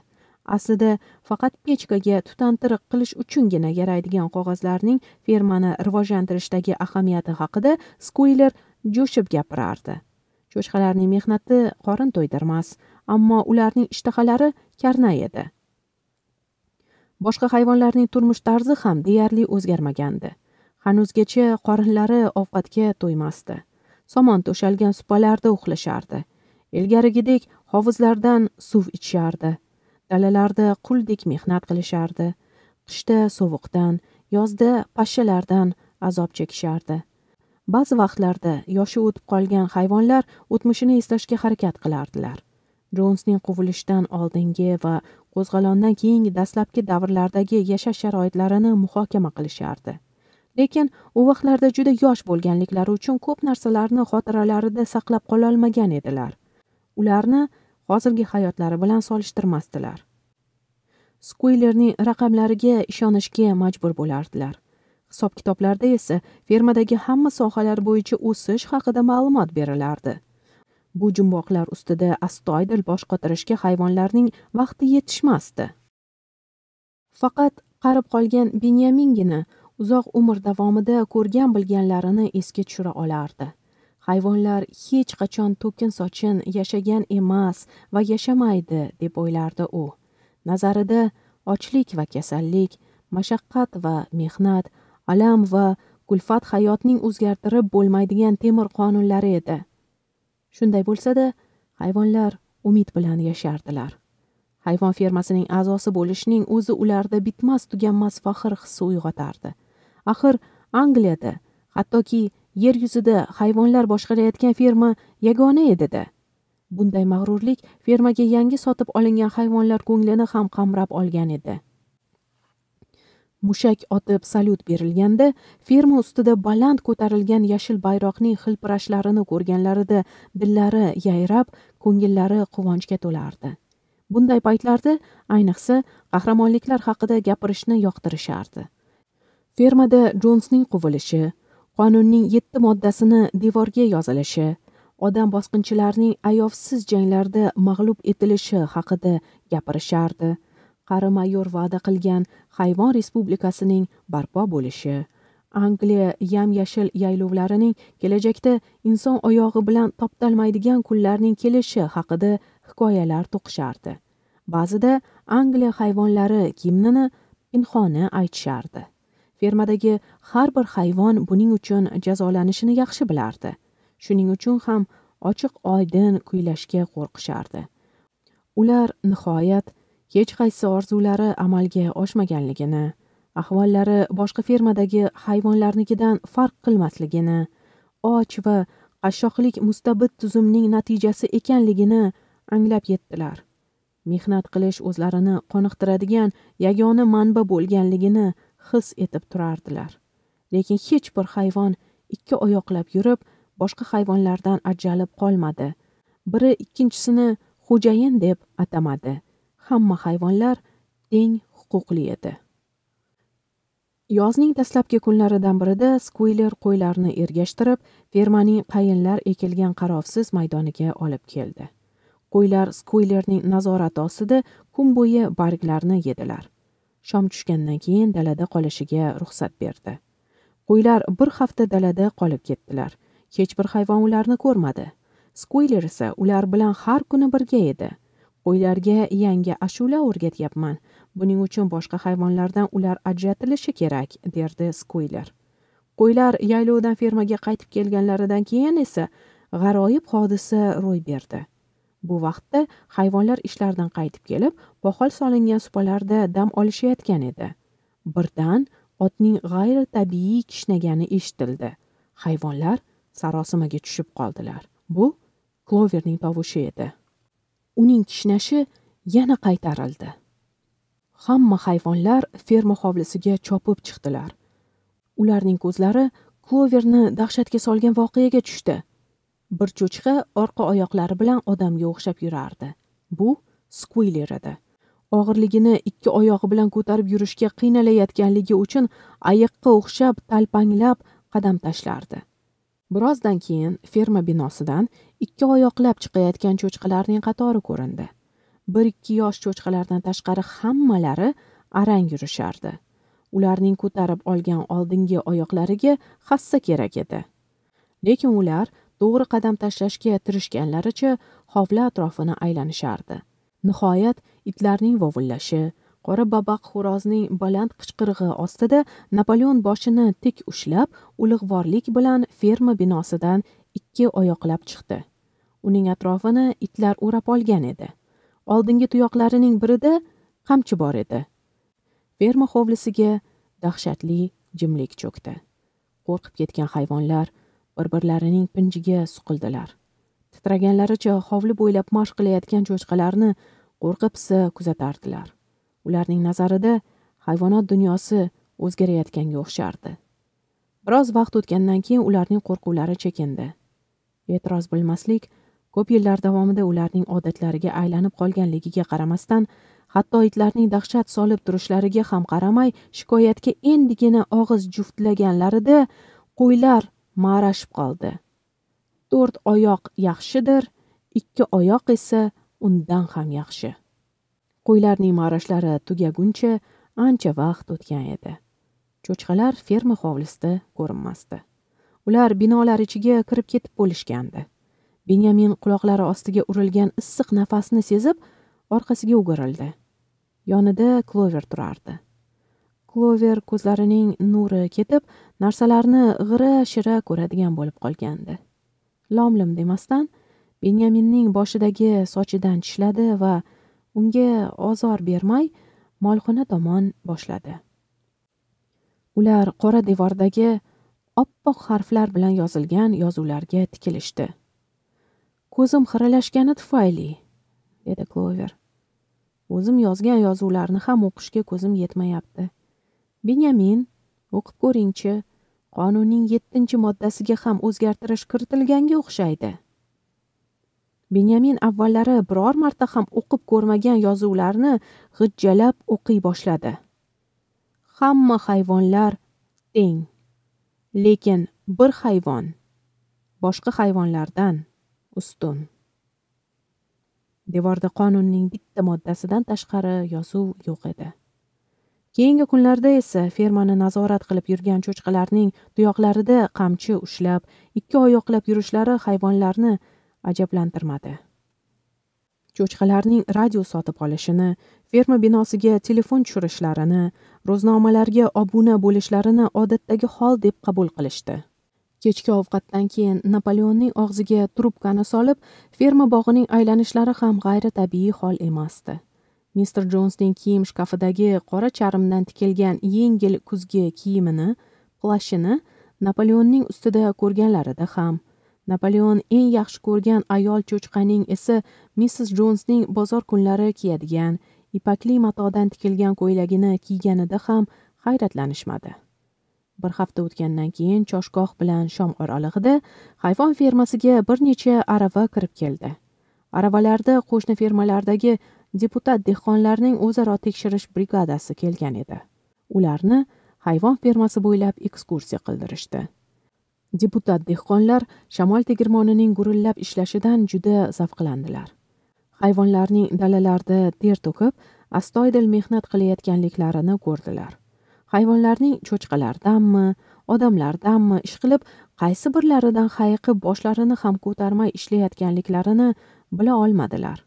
aslida faqat pechkaga tutantiriq qilish uchungina yaraydigan qog'ozlarning fermani rivojlantirishdagi ahamiyati haqida skuyler jo'shib gapirardi cho'chqalarning mehnati qorin to'ydirmas ammo ularning ishtahalari karna edi boshqa hayvonlarning turmush tarzi ham deyarli o'zgarmagandi hanuzgacha qorinlari ovqatga to'ymasdi somon to'shalgan supalarda uxlashardi ilgarigidek hovuzlardan suv ichishardi dalalarda quldek mehnat qilishardi qishda sovuqdan yozda pashshalardan azob chekishardi ba'zi vaqtlarda yoshi o'tib qolgan hayvonlar o'tmishini eslashga harakat qilardilar jonsning quvilishidan oldingi va qo'zg'alondan keyingi dastlabki davrlardagi yashash sharoitlarini muhokama qilishardi lekin u vaqtlarda juda yosh bo'lganliklari uchun ko'p narsalarni xotiralarida saqlab qololmagan edilar ularni hozirgi hayotlari bilan solishtirmasdilar skuylerning raqamlariga ishonishga majbur bo'lardilar hisob kitoblarda esa fermadagi hamma sohalar bo'yicha o'sish haqida ma'lumot berilardi bu jumboqlar ustida astoydil bosh qotirishga hayvonlarning vaqti yetishmasdi faqat qarib qolgan benyamingina uzoq umr davomida ko'rgan bilganlarini esga tushira olardi hayvonlar hech qachon to'kin sochin yashagan emas va yashamaydi deb o'ylardi u nazarida ochlik va kasallik mashaqqat va mehnat alam va kulfat hayotning o'zgartirib bo'lmaydigan temir qonunlari edi shunday bo'lsada hayvonlar umid bilan yashardilar hayvon fermasining a'zosi bo'lishning o'zi ularda bitmas tuganmas faxr hissi uyg'otardi axir angliyada hattoki yer yuzida hayvonlar boshqarayotgan ferma yagona edida bunday mag'rurlik fermaga yangi sotib olingan hayvonlar ko'nglini ham qamrab olgan edi mushak otib salyut berilganda ferma ustida baland ko'tarilgan yashil bayroqning hilpirashlarini ko'rganlarida dillari yayrab ko'ngillari quvonchga to'lardi bunday paytlarda ayniqsa qahramonliklar haqida gapirishni yoqtirishardi fermada jonsning quvilishi qonunning yetti moddasini devorga yozilishi odam bosqinchilarining ayovsiz janglarda mag'lub etilishi haqida gapirishardi qari mayor va'da qilgan hayvon respublikasining barpo bo'lishi angliya yam yashil yaylovlarining kelajakda inson oyog'i bilan toptalmaydigan kunlarning kelishi haqida hikoyalar to'qishardi ba'zida angliya hayvonlari gimnini pinhona aytishardi fermadagi har bir hayvon buning uchun jazolanishini yaxshi bilardi shuning uchun ham ochiq oydin kuylashga qo'rqishardi ular nihoyat hech qaysi orzulari amalga oshmaganligini ahvollari boshqa fermadagi hayvonlarnikidan farq qilmasligini och va qashshoqlik mustabid tuzumning natijasi ekanligini anglab yetdilar mehnat qilish o'zlarini qoniqtiradigan yagona manba bo'lganligini his etib turardilar lekin hech bir hayvon ikki oyoqlab yurib boshqa hayvonlardan ajralib qolmadi biri ikkinchisini xo'jayin deb atamadi hamma hayvonlar teng huquqli edi yozning dastlabki kunlaridan birida skuyler qo'ylarni ergashtirib fermaning qayinlar ekilgan qarovsiz maydoniga olib keldi qo'ylar skuylerning nazorati ostida kun bo'yi barglarni yedilar shom tushgandan keyin dalada qolishiga ruxsat berdi qo'ylar bir hafta dalada qolib ketdilar hech bir hayvon ularni ko'rmadi skuyler esa ular bilan har kuni birga edi qo'ylarga yangi ashula o'rgatyapman buning uchun boshqa hayvonlardan ular ajratilishi kerak derdi skuyler qo'ylar yaylovdan fermaga qaytib kelganlaridan keyin esa g'aroyib hodisa ro'y berdi bu vaqtda hayvonlar ishlardan qaytib kelib poxol solingan supalarda dam olishayotgan edi birdan otning g'ayritabiiy kishnagani eshitildi hayvonlar sarosimaga tushib qoldilar bu kloverning tovushi edi uning kishnashi yana qaytarildi hamma hayvonlar ferma hovlisiga chopib chiqdilar ularning ko'zlari kloverni dahshatga solgan voqeaga tushdi bir cho'chqa orqa oyoqlari bilan odamga o'xshab yurardi bu skuiler edi og'irligini ikki oyog'i bilan ko'tarib yurishga qiynalayotganligi uchun ayiqqa o'xshab talpanglab qadam tashlardi birozdan keyin ferma binosidan ikki oyoqlab chiqayotgan cho'chqalarning qatori ko'rindi bir ikki yosh cho'chqalardan tashqari hammalari arang yurishardi ularning ko'tarib olgan oldingi oyoqlariga hassa kerak edi lekin ular to'g'ri qadam tashlashga tirishganlaricha hovli atrofini aylanishardi nihoyat itlarning vovullashi qora babaq xo'rozning baland qichqirig'i ostida napoleon boshini tik ushlab ulug'vorlik bilan ferma binosidan ikki oyoqlab chiqdi uning atrofini itlar o'rab olgan edi oldingi tuyoqlarining birida qamchi bor edi ferma hovlisiga dahshatli jimlik cho'kdi qo'rqib ketgan hayvonlar bir birlarining pinjiga suqildilar titraganlaricha hovli bo'ylab mashq qilayotgan cho'chqalarni qo'rqib pisa kuzatardilar ularning nazarida hayvonot dunyosi o'zgarayotganga o'xshardi biroz vaqt o'tgandan keyin ularning qo'rquvlari chekindi e'tiroz bilmaslik ko'p yillar davomida ularning odatlariga aylanib qolganligiga qaramasdan hatto itlarning dahshat solib turishlariga ham qaramay shikoyatga endigina og'iz juftlaganlarida qo'ylar ma'rashib qoldi to'rt oyoq yaxshidir ikki oyoq esa undan ham yaxshi qo'ylarning marashlari tugaguncha ancha vaqt o'tgan edi cho'chqalar ferma hovlisida ko'rinmasdi ular binolar ichiga kirib ketib bo'lishgandi benyamin quloqlari ostiga urilgan issiq nafasni sezib orqasiga o'girildi yonida klover turardi klover ko'zlarining nuri ketib narsalarni g'ira shira ko'radigan bo'lib qolgandi lomlim demasdan benyaminning boshidagi sochidan tishladi va unga ozor bermay molxona tomon boshladi ular qora devordagi oppoq harflar bilan yozilgan yozuvlarga tikilishdi ko'zim xiralashgani tufayli dedi klover o'zim yozgan yozuvlarni ham o'qishga ko'zim yetmayapti benyamin o'qib ko'ringchi qonunning yettinchi moddasiga ham o'zgartirish kiritilganga o'xshaydi benyamin avvallari biror marta ham o'qib ko'rmagan yozuvlarni g'ijjalab o'qiy boshladi hamma hayvonlar teng lekin bir hayvon boshqa hayvonlardan ustun devorda qonunning bitta moddasidan tashqari yozuv yo'q edi keyingi kunlarda esa fermani nazorat qilib yurgan cho'chqalarning tuyoqlarida qamchi ushlab ikki oyoqlab yurishlari hayvonlarni ajablantirmadi cho'chqalarning radio sotib olishini ferma binosiga telefon tushirishlarini ro'znomalarga obuna bo'lishlarini odatdagi hol deb qabul qilishdi kechki ovqatdan keyin napoleonning og'ziga trubkani solib ferma bog'ining aylanishlari ham g'ayritabiiy hol emasdi mister jonsning kiyim shkafidagi qora charmdan tikilgan yengil kuzgi kiyimini plashini napoleonning ustida ko'rganlarida ham napoleon eng yaxshi ko'rgan ayol cho'chqaning esi missis jonsning bozor kunlari kiyadigan ipakli matodan tikilgan ko'ylagini kiyganida ham hayratlanishmadi bir hafta o'tgandan keyin choshgoh bilan shom oralig'ida hayvon fermasiga bir necha arava kirib keldi aravalarda qo'shni fermalardagi deputat dehqonlarning o'zaro tekshirish brigadasi kelgan edi ularni hayvon fermasi bo'ylab ekskursiya qildirishdi deputat dehqonlar shamol tegirmonining gurillab ishlashidan juda zavqlandilar hayvonlarning dalalarda ter to'kib astoydil mehnat qilayotganliklarini ko'rdilar hayvonlarning cho'chqalardanmi odamlardanmi ishqilib qaysi birlaridan hayiqib boshlarini ham ko'tarmay ishlayotganliklarini bila olmadilar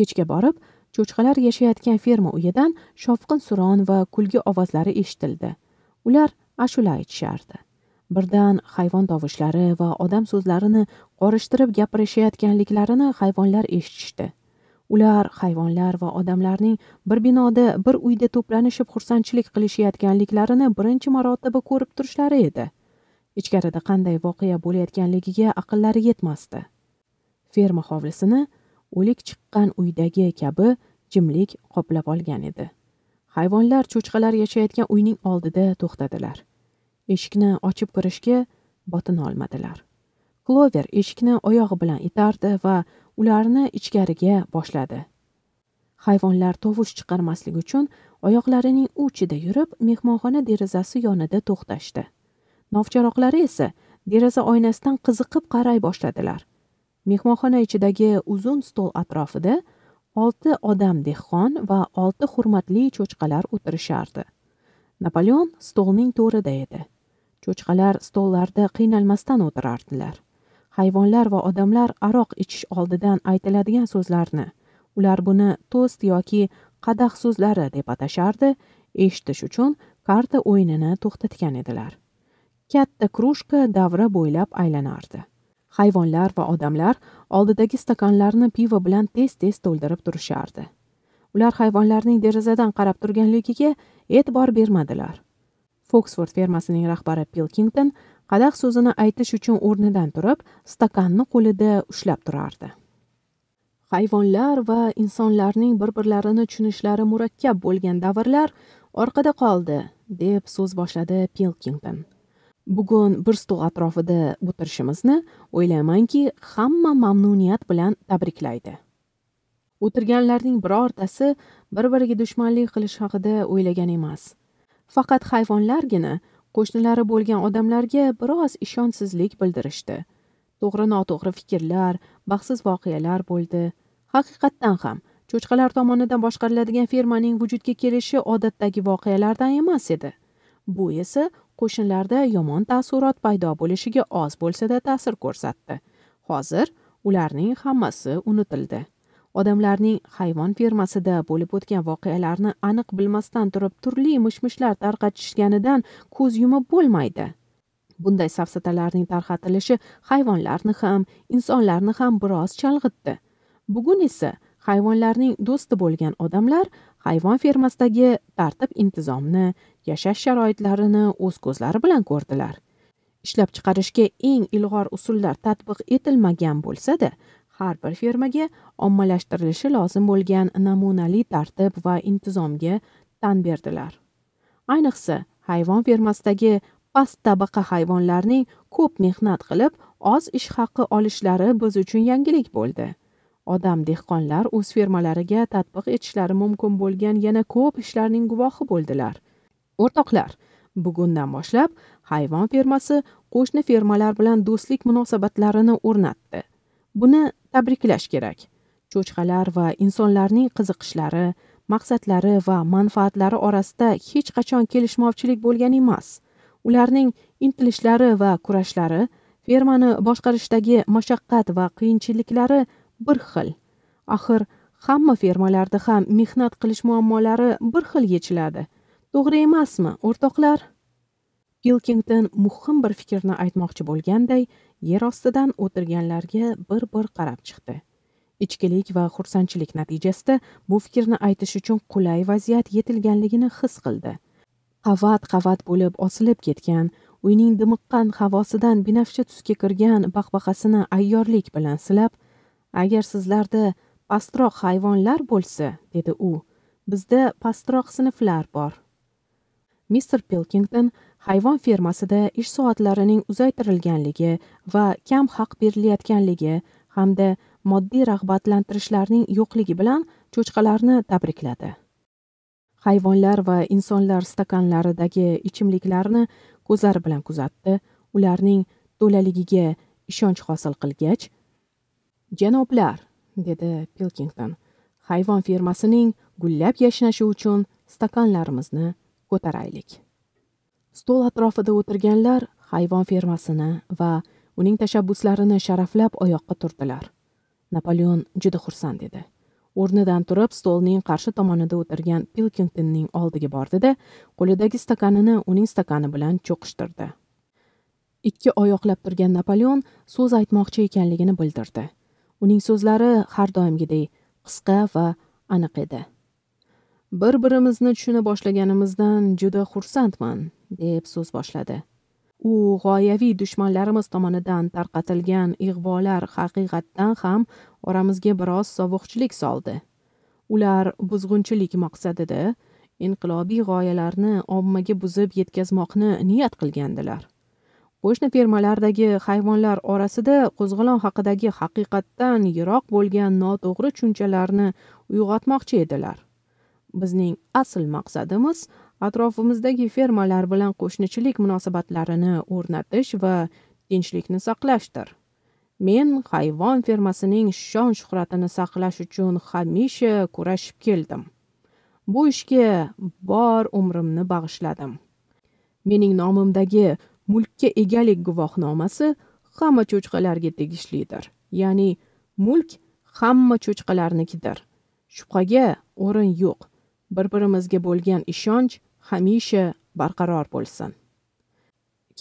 kechga borib cho'chqalar yashayotgan ferma uyidan shovqin suron va kulgi ovozlari eshitildi ular ashula aytishardi birdan hayvon tovushlari va odam so'zlarini qorishtirib gapirishayotganliklarini hayvonlar eshitishdi ular hayvonlar va odamlarning bir binoda bir uyda to'planishib xursandchilik qilishayotganliklarini birinchi marotaba ko'rib turishlari edi ichkarida qanday voqea bo'layotganligiga aqllari yetmasdi ferma hovlisini o'lik chiqqan uydagi kabi jimlik qoplab olgan edi hayvonlar cho'chqalar yashayotgan uyning oldida to'xtadilar eshikni ochib kirishga botina olmadilar klover eshikni oyog'i bilan itardi va ularni ichkariga boshladi hayvonlar tovush chiqarmaslik uchun oyoqlarining uchida yurib mehmonxona derazasi yonida to'xtashdi novcharoqlari esa deraza oynasidan qiziqib qaray boshladilar mehmonxona ichidagi uzun stol atrofida olti odam dehqon va olti hurmatli cho'chqalar o'tirishardi napoleon stolning to'rida edi cho'chqalar stollarda qiynalmasdan o'tirardilar hayvonlar va odamlar aroq ichish oldidan aytiladigan so'zlarni ular buni to'st yoki qadah so'zlari deb atashardi eshitish uchun karta o'yinini to'xtatgan edilar katta krujka davra bo'ylab aylanardi hayvonlar va odamlar oldidagi stakanlarni pivo bilan tez tez to'ldirib turishardi ular hayvonlarning derazadan qarab turganligiga e'tibor bermadilar foksford fermasining rahbari pilkington qadah so'zini aytish uchun o'rnidan turib stakanni qo'lida ushlab turardi hayvonlar va insonlarning bir birlarini tushunishlari murakkab bo'lgan davrlar orqada qoldi deb so'z boshladi pilkington bugun bir stol atrofida o'tirishimizni o'ylaymanki hamma mamnuniyat bilan tabriklaydi o'tirganlarning birortasi bir biriga dushmanlik qilish haqida o'ylagan emas faqat hayvonlargina qo'shnilari bo'lgan odamlarga biroz ishonchsizlik bildirishdi to'g'ri noto'g'ri fikrlar baxtsiz voqealar bo'ldi haqiqatdan ham cho'chqalar tomonidan boshqariladigan fermaning vujudga kelishi odatdagi voqealardan emas edi bu esa qo'shnilarda yomon taassurot paydo bo'lishiga oz bo'lsada ta'sir ko'rsatdi hozir ularning hammasi unutildi odamlarning hayvon fermasida bo'lib o'tgan voqealarni aniq bilmasdan turib turli mish mishlar tarqatishganidan ko'z yumib bo'lmaydi bunday safsatalarning tarqatilishi hayvonlarni ham insonlarni ham biroz chalg'itdi bugun esa hayvonlarning do'sti bo'lgan odamlar hayvon fermasidagi tartib intizomni yashash sharoitlarini o'z ko'zlari bilan ko'rdilar ishlab chiqarishga eng ilg'or usullar tatbiq etilmagan bo'lsa-da, har bir fermaga ommalashtirilishi lozim bo'lgan namunali tartib va intizomga tan berdilar ayniqsa hayvon fermasidagi past tabaqa hayvonlarning ko'p mehnat qilib oz ish haqi olishlari biz uchun yangilik bo'ldi odam dehqonlar o'z fermalariga tatbiq etishlari mumkin bo'lgan yana ko'p ishlarning guvohi bo'ldilar o'rtoqlar bugundan boshlab hayvon fermasi qo'shni fermalar bilan do'stlik munosabatlarini o'rnatdi buni tabriklash kerak cho'chqalar va insonlarning qiziqishlari maqsadlari va manfaatlari orasida hech qachon kelishmovchilik bo'lgan emas ularning intilishlari va kurashlari fermani boshqarishdagi mashaqqat va qiyinchiliklari bir xil axir hamma fermalarda ham mehnat qilish muammolari bir xil yechiladi to'g'ri emasmi o'rtoqlar pilkington muhim bir fikrni aytmoqchi bo'lganday yer ostidan o'tirganlarga bir bir qarab chiqdi ichkilik va xursandchilik natijasida bu fikrni aytish uchun qulay vaziyat yetilganligini his qildi qavat qavat bo'lib osilib ketgan uyning dimiqqan havosidan binafsha tusga kirgan baqbaqasini ayyorlik bilan silab agar sizlarda pastroq hayvonlar bo'lsa dedi u bizda pastroq sinflar bor Mr. pilkington hayvon fermasida ish soatlarining uzaytirilganligi va kam haq berilayotganligi hamda moddiy rag'batlantirishlarning yo'qligi bilan cho'chqalarni tabrikladi hayvonlar va insonlar stakanlaridagi ichimliklarni ko'zlari bilan kuzatdi ularning to'laligiga ishonch hosil qilgach janoblar dedi pilkington hayvon fermasining gullab yashnashi uchun stakanlarimizni ko'taraylik stol atrofida o'tirganlar hayvon fermasini va uning tashabbuslarini sharaflab oyoqqa turdilar napoleon juda xursand edi o'rnidan turib stolning qarshi tomonida o'tirgan pilkingtonning oldiga bordida qo'lidagi stakanini uning stakani bilan cho'qishtirdi ikki oyoqlab turgan napoleon so'z aytmoqchi ekanligini bildirdi uning so'zlari har doimgidek qisqa va aniq edi bir birimizni tushuna boshlaganimizdan juda xursandman deb so'z boshladi u g'oyaviy dushmanlarimiz tomonidan tarqatilgan ig'volar haqiqatdan ham oramizga biroz sovuqchilik soldi ular buzg'unchilik maqsadida inqilobiy g'oyalarni ommaga buzib yetkazmoqni niyat qilgandilar qo'shni fermalardagi hayvonlar orasida qo'zg'olon haqidagi haqiqatdan yiroq bo'lgan noto'g'ri tushunchalarni uyg'otmoqchi edilar bizning asl maqsadimiz atrofimizdagi fermalar bilan qo'shnichilik munosabatlarini o'rnatish va tinchlikni saqlashdir men hayvon fermasining shon shuhratini saqlash uchun hamisha kurashib keldim bu ishga bor umrimni bag'ishladim mening nomimdagi mulkka egalik guvohnomasi hamma cho'chqalarga tegishlidir ya'ni mulk hamma cho'chqalarnikidir shubhaga o'rin yo'q bir birimizga bo'lgan ishonch hamisha barqaror bo'lsin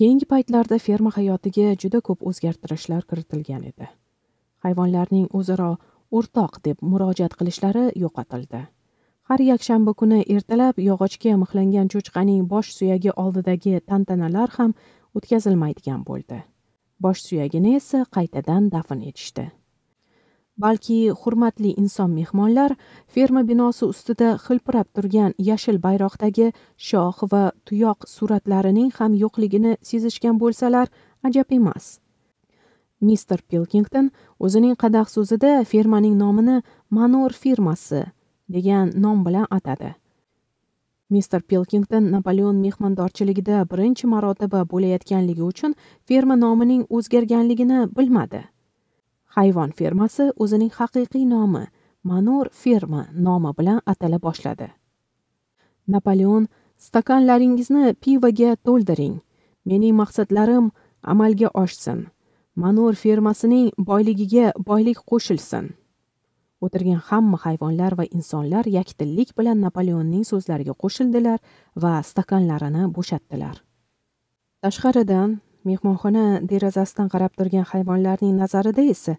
keyingi paytlarda ferma hayotiga juda ko'p o'zgartirishlar kiritilgan edi hayvonlarning o'zaro o'rtoq deb murojaat qilishlari yo'qotildi har yakshanba kuni ertalab yog'ochga mixlangan cho'chqaning bosh suyagi oldidagi tantanalar ham o'tkazilmaydigan bo'ldi bosh suyagini esa qaytadan dafn etishdi balki hurmatli inson mehmonlar ferma binosi ustida hilpirab turgan yashil bayroqdagi shoh va tuyoq suratlarining ham yo'qligini sezishgan bo'lsalar ajab emas mister pilkington o'zining qadah so'zida fermaning nomini manor firmasi degan nom bilan atadi mister pilkington napoleon mehmondorchiligida birinchi marotaba bo'layotganligi uchun ferma nomining o'zgarganligini bilmadi hayvon fermasi o'zining haqiqiy nomi manor ferma nomi bilan atala boshladi napoleon stakanlaringizni pivoga to'ldiring mening maqsadlarim amalga oshsin manor fermasining boyligiga boylik qo'shilsin o'tirgan hamma hayvonlar va insonlar yakdillik bilan napoleonning so'zlariga qo'shildilar va stakanlarini bo'shatdilar tashqaridan mehmonxona derazasidan qarab turgan hayvonlarning nazarida esa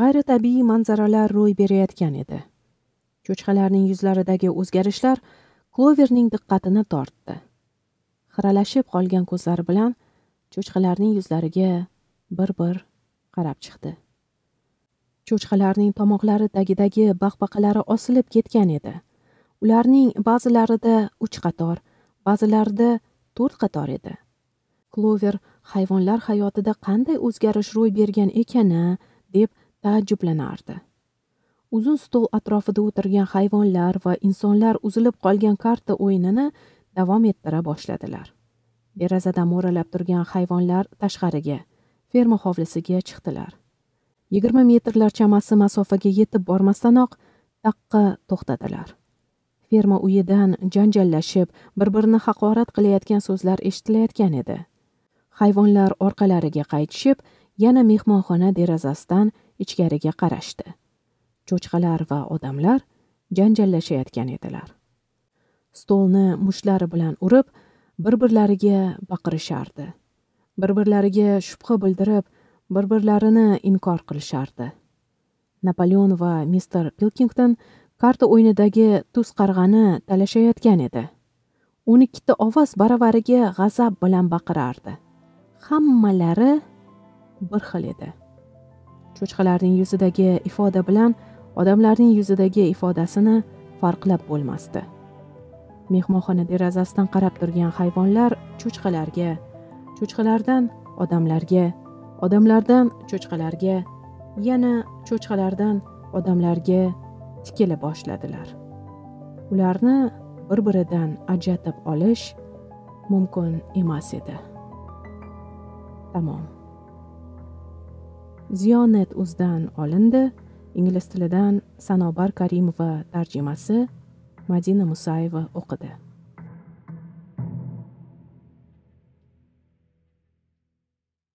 g'ayritabiiy manzaralar ro'y berayotgan edi cho'chqalarning yuzlaridagi o'zgarishlar kloverning diqqatini tortdi xiralashib qolgan ko'zlari bilan cho'chqalarning yuzlariga bir bir qarab chiqdi cho'chqalarning tomoqlari tagidagi baqbaqalari osilib ketgan edi ularning ba'zilarida uch qator ba'zilarida to'rt qator edi klover hayvonlar hayotida qanday o'zgarish ro'y bergan ekani deb taajjublanardi uzun stol atrofida o'tirgan hayvonlar va insonlar uzilib qolgan karta o'yinini davom ettira boshladilar derazadan mo'ralab turgan hayvonlar tashqariga ferma hovlisiga chiqdilar yigirma metrlar chamasi masofaga yetib bormasdanoq taqqa to'xtadilar ferma uyidan janjallashib bir birini haqorat qilayotgan so'zlar eshitilayotgan edi hayvonlar orqalariga qaytishib yana mehmonxona derazasidan ichkariga qarashdi cho'chqalar va odamlar janjallashayotgan edilar stolni mushtlari bilan urib bir birlariga baqirishardi bir birlariga shubha bildirib bir birlarini inkor qilishardi napoleon va mister pilkington karta o'yinidagi tuz qarg'ani talashayotgan edi o'n ikkita ovoz baravariga g'azab bilan baqirardi hammalari bir xil edi cho'chqalarning yuzidagi ifoda bilan odamlarning yuzidagi ifodasini farqlab bo'lmasdi mehmonxona derazasidan qarab turgan hayvonlar cho'chqalarga cho'chqalardan odamlarga odamlardan cho'chqalarga yana cho'chqalardan odamlarga tikila boshladilar ularni bir biridan ajratib olish mumkin emas edi tamom ziyonet o'zdan olindi ingliz tilidan sanobar karimova tarjimasi madina musayeva o'qidi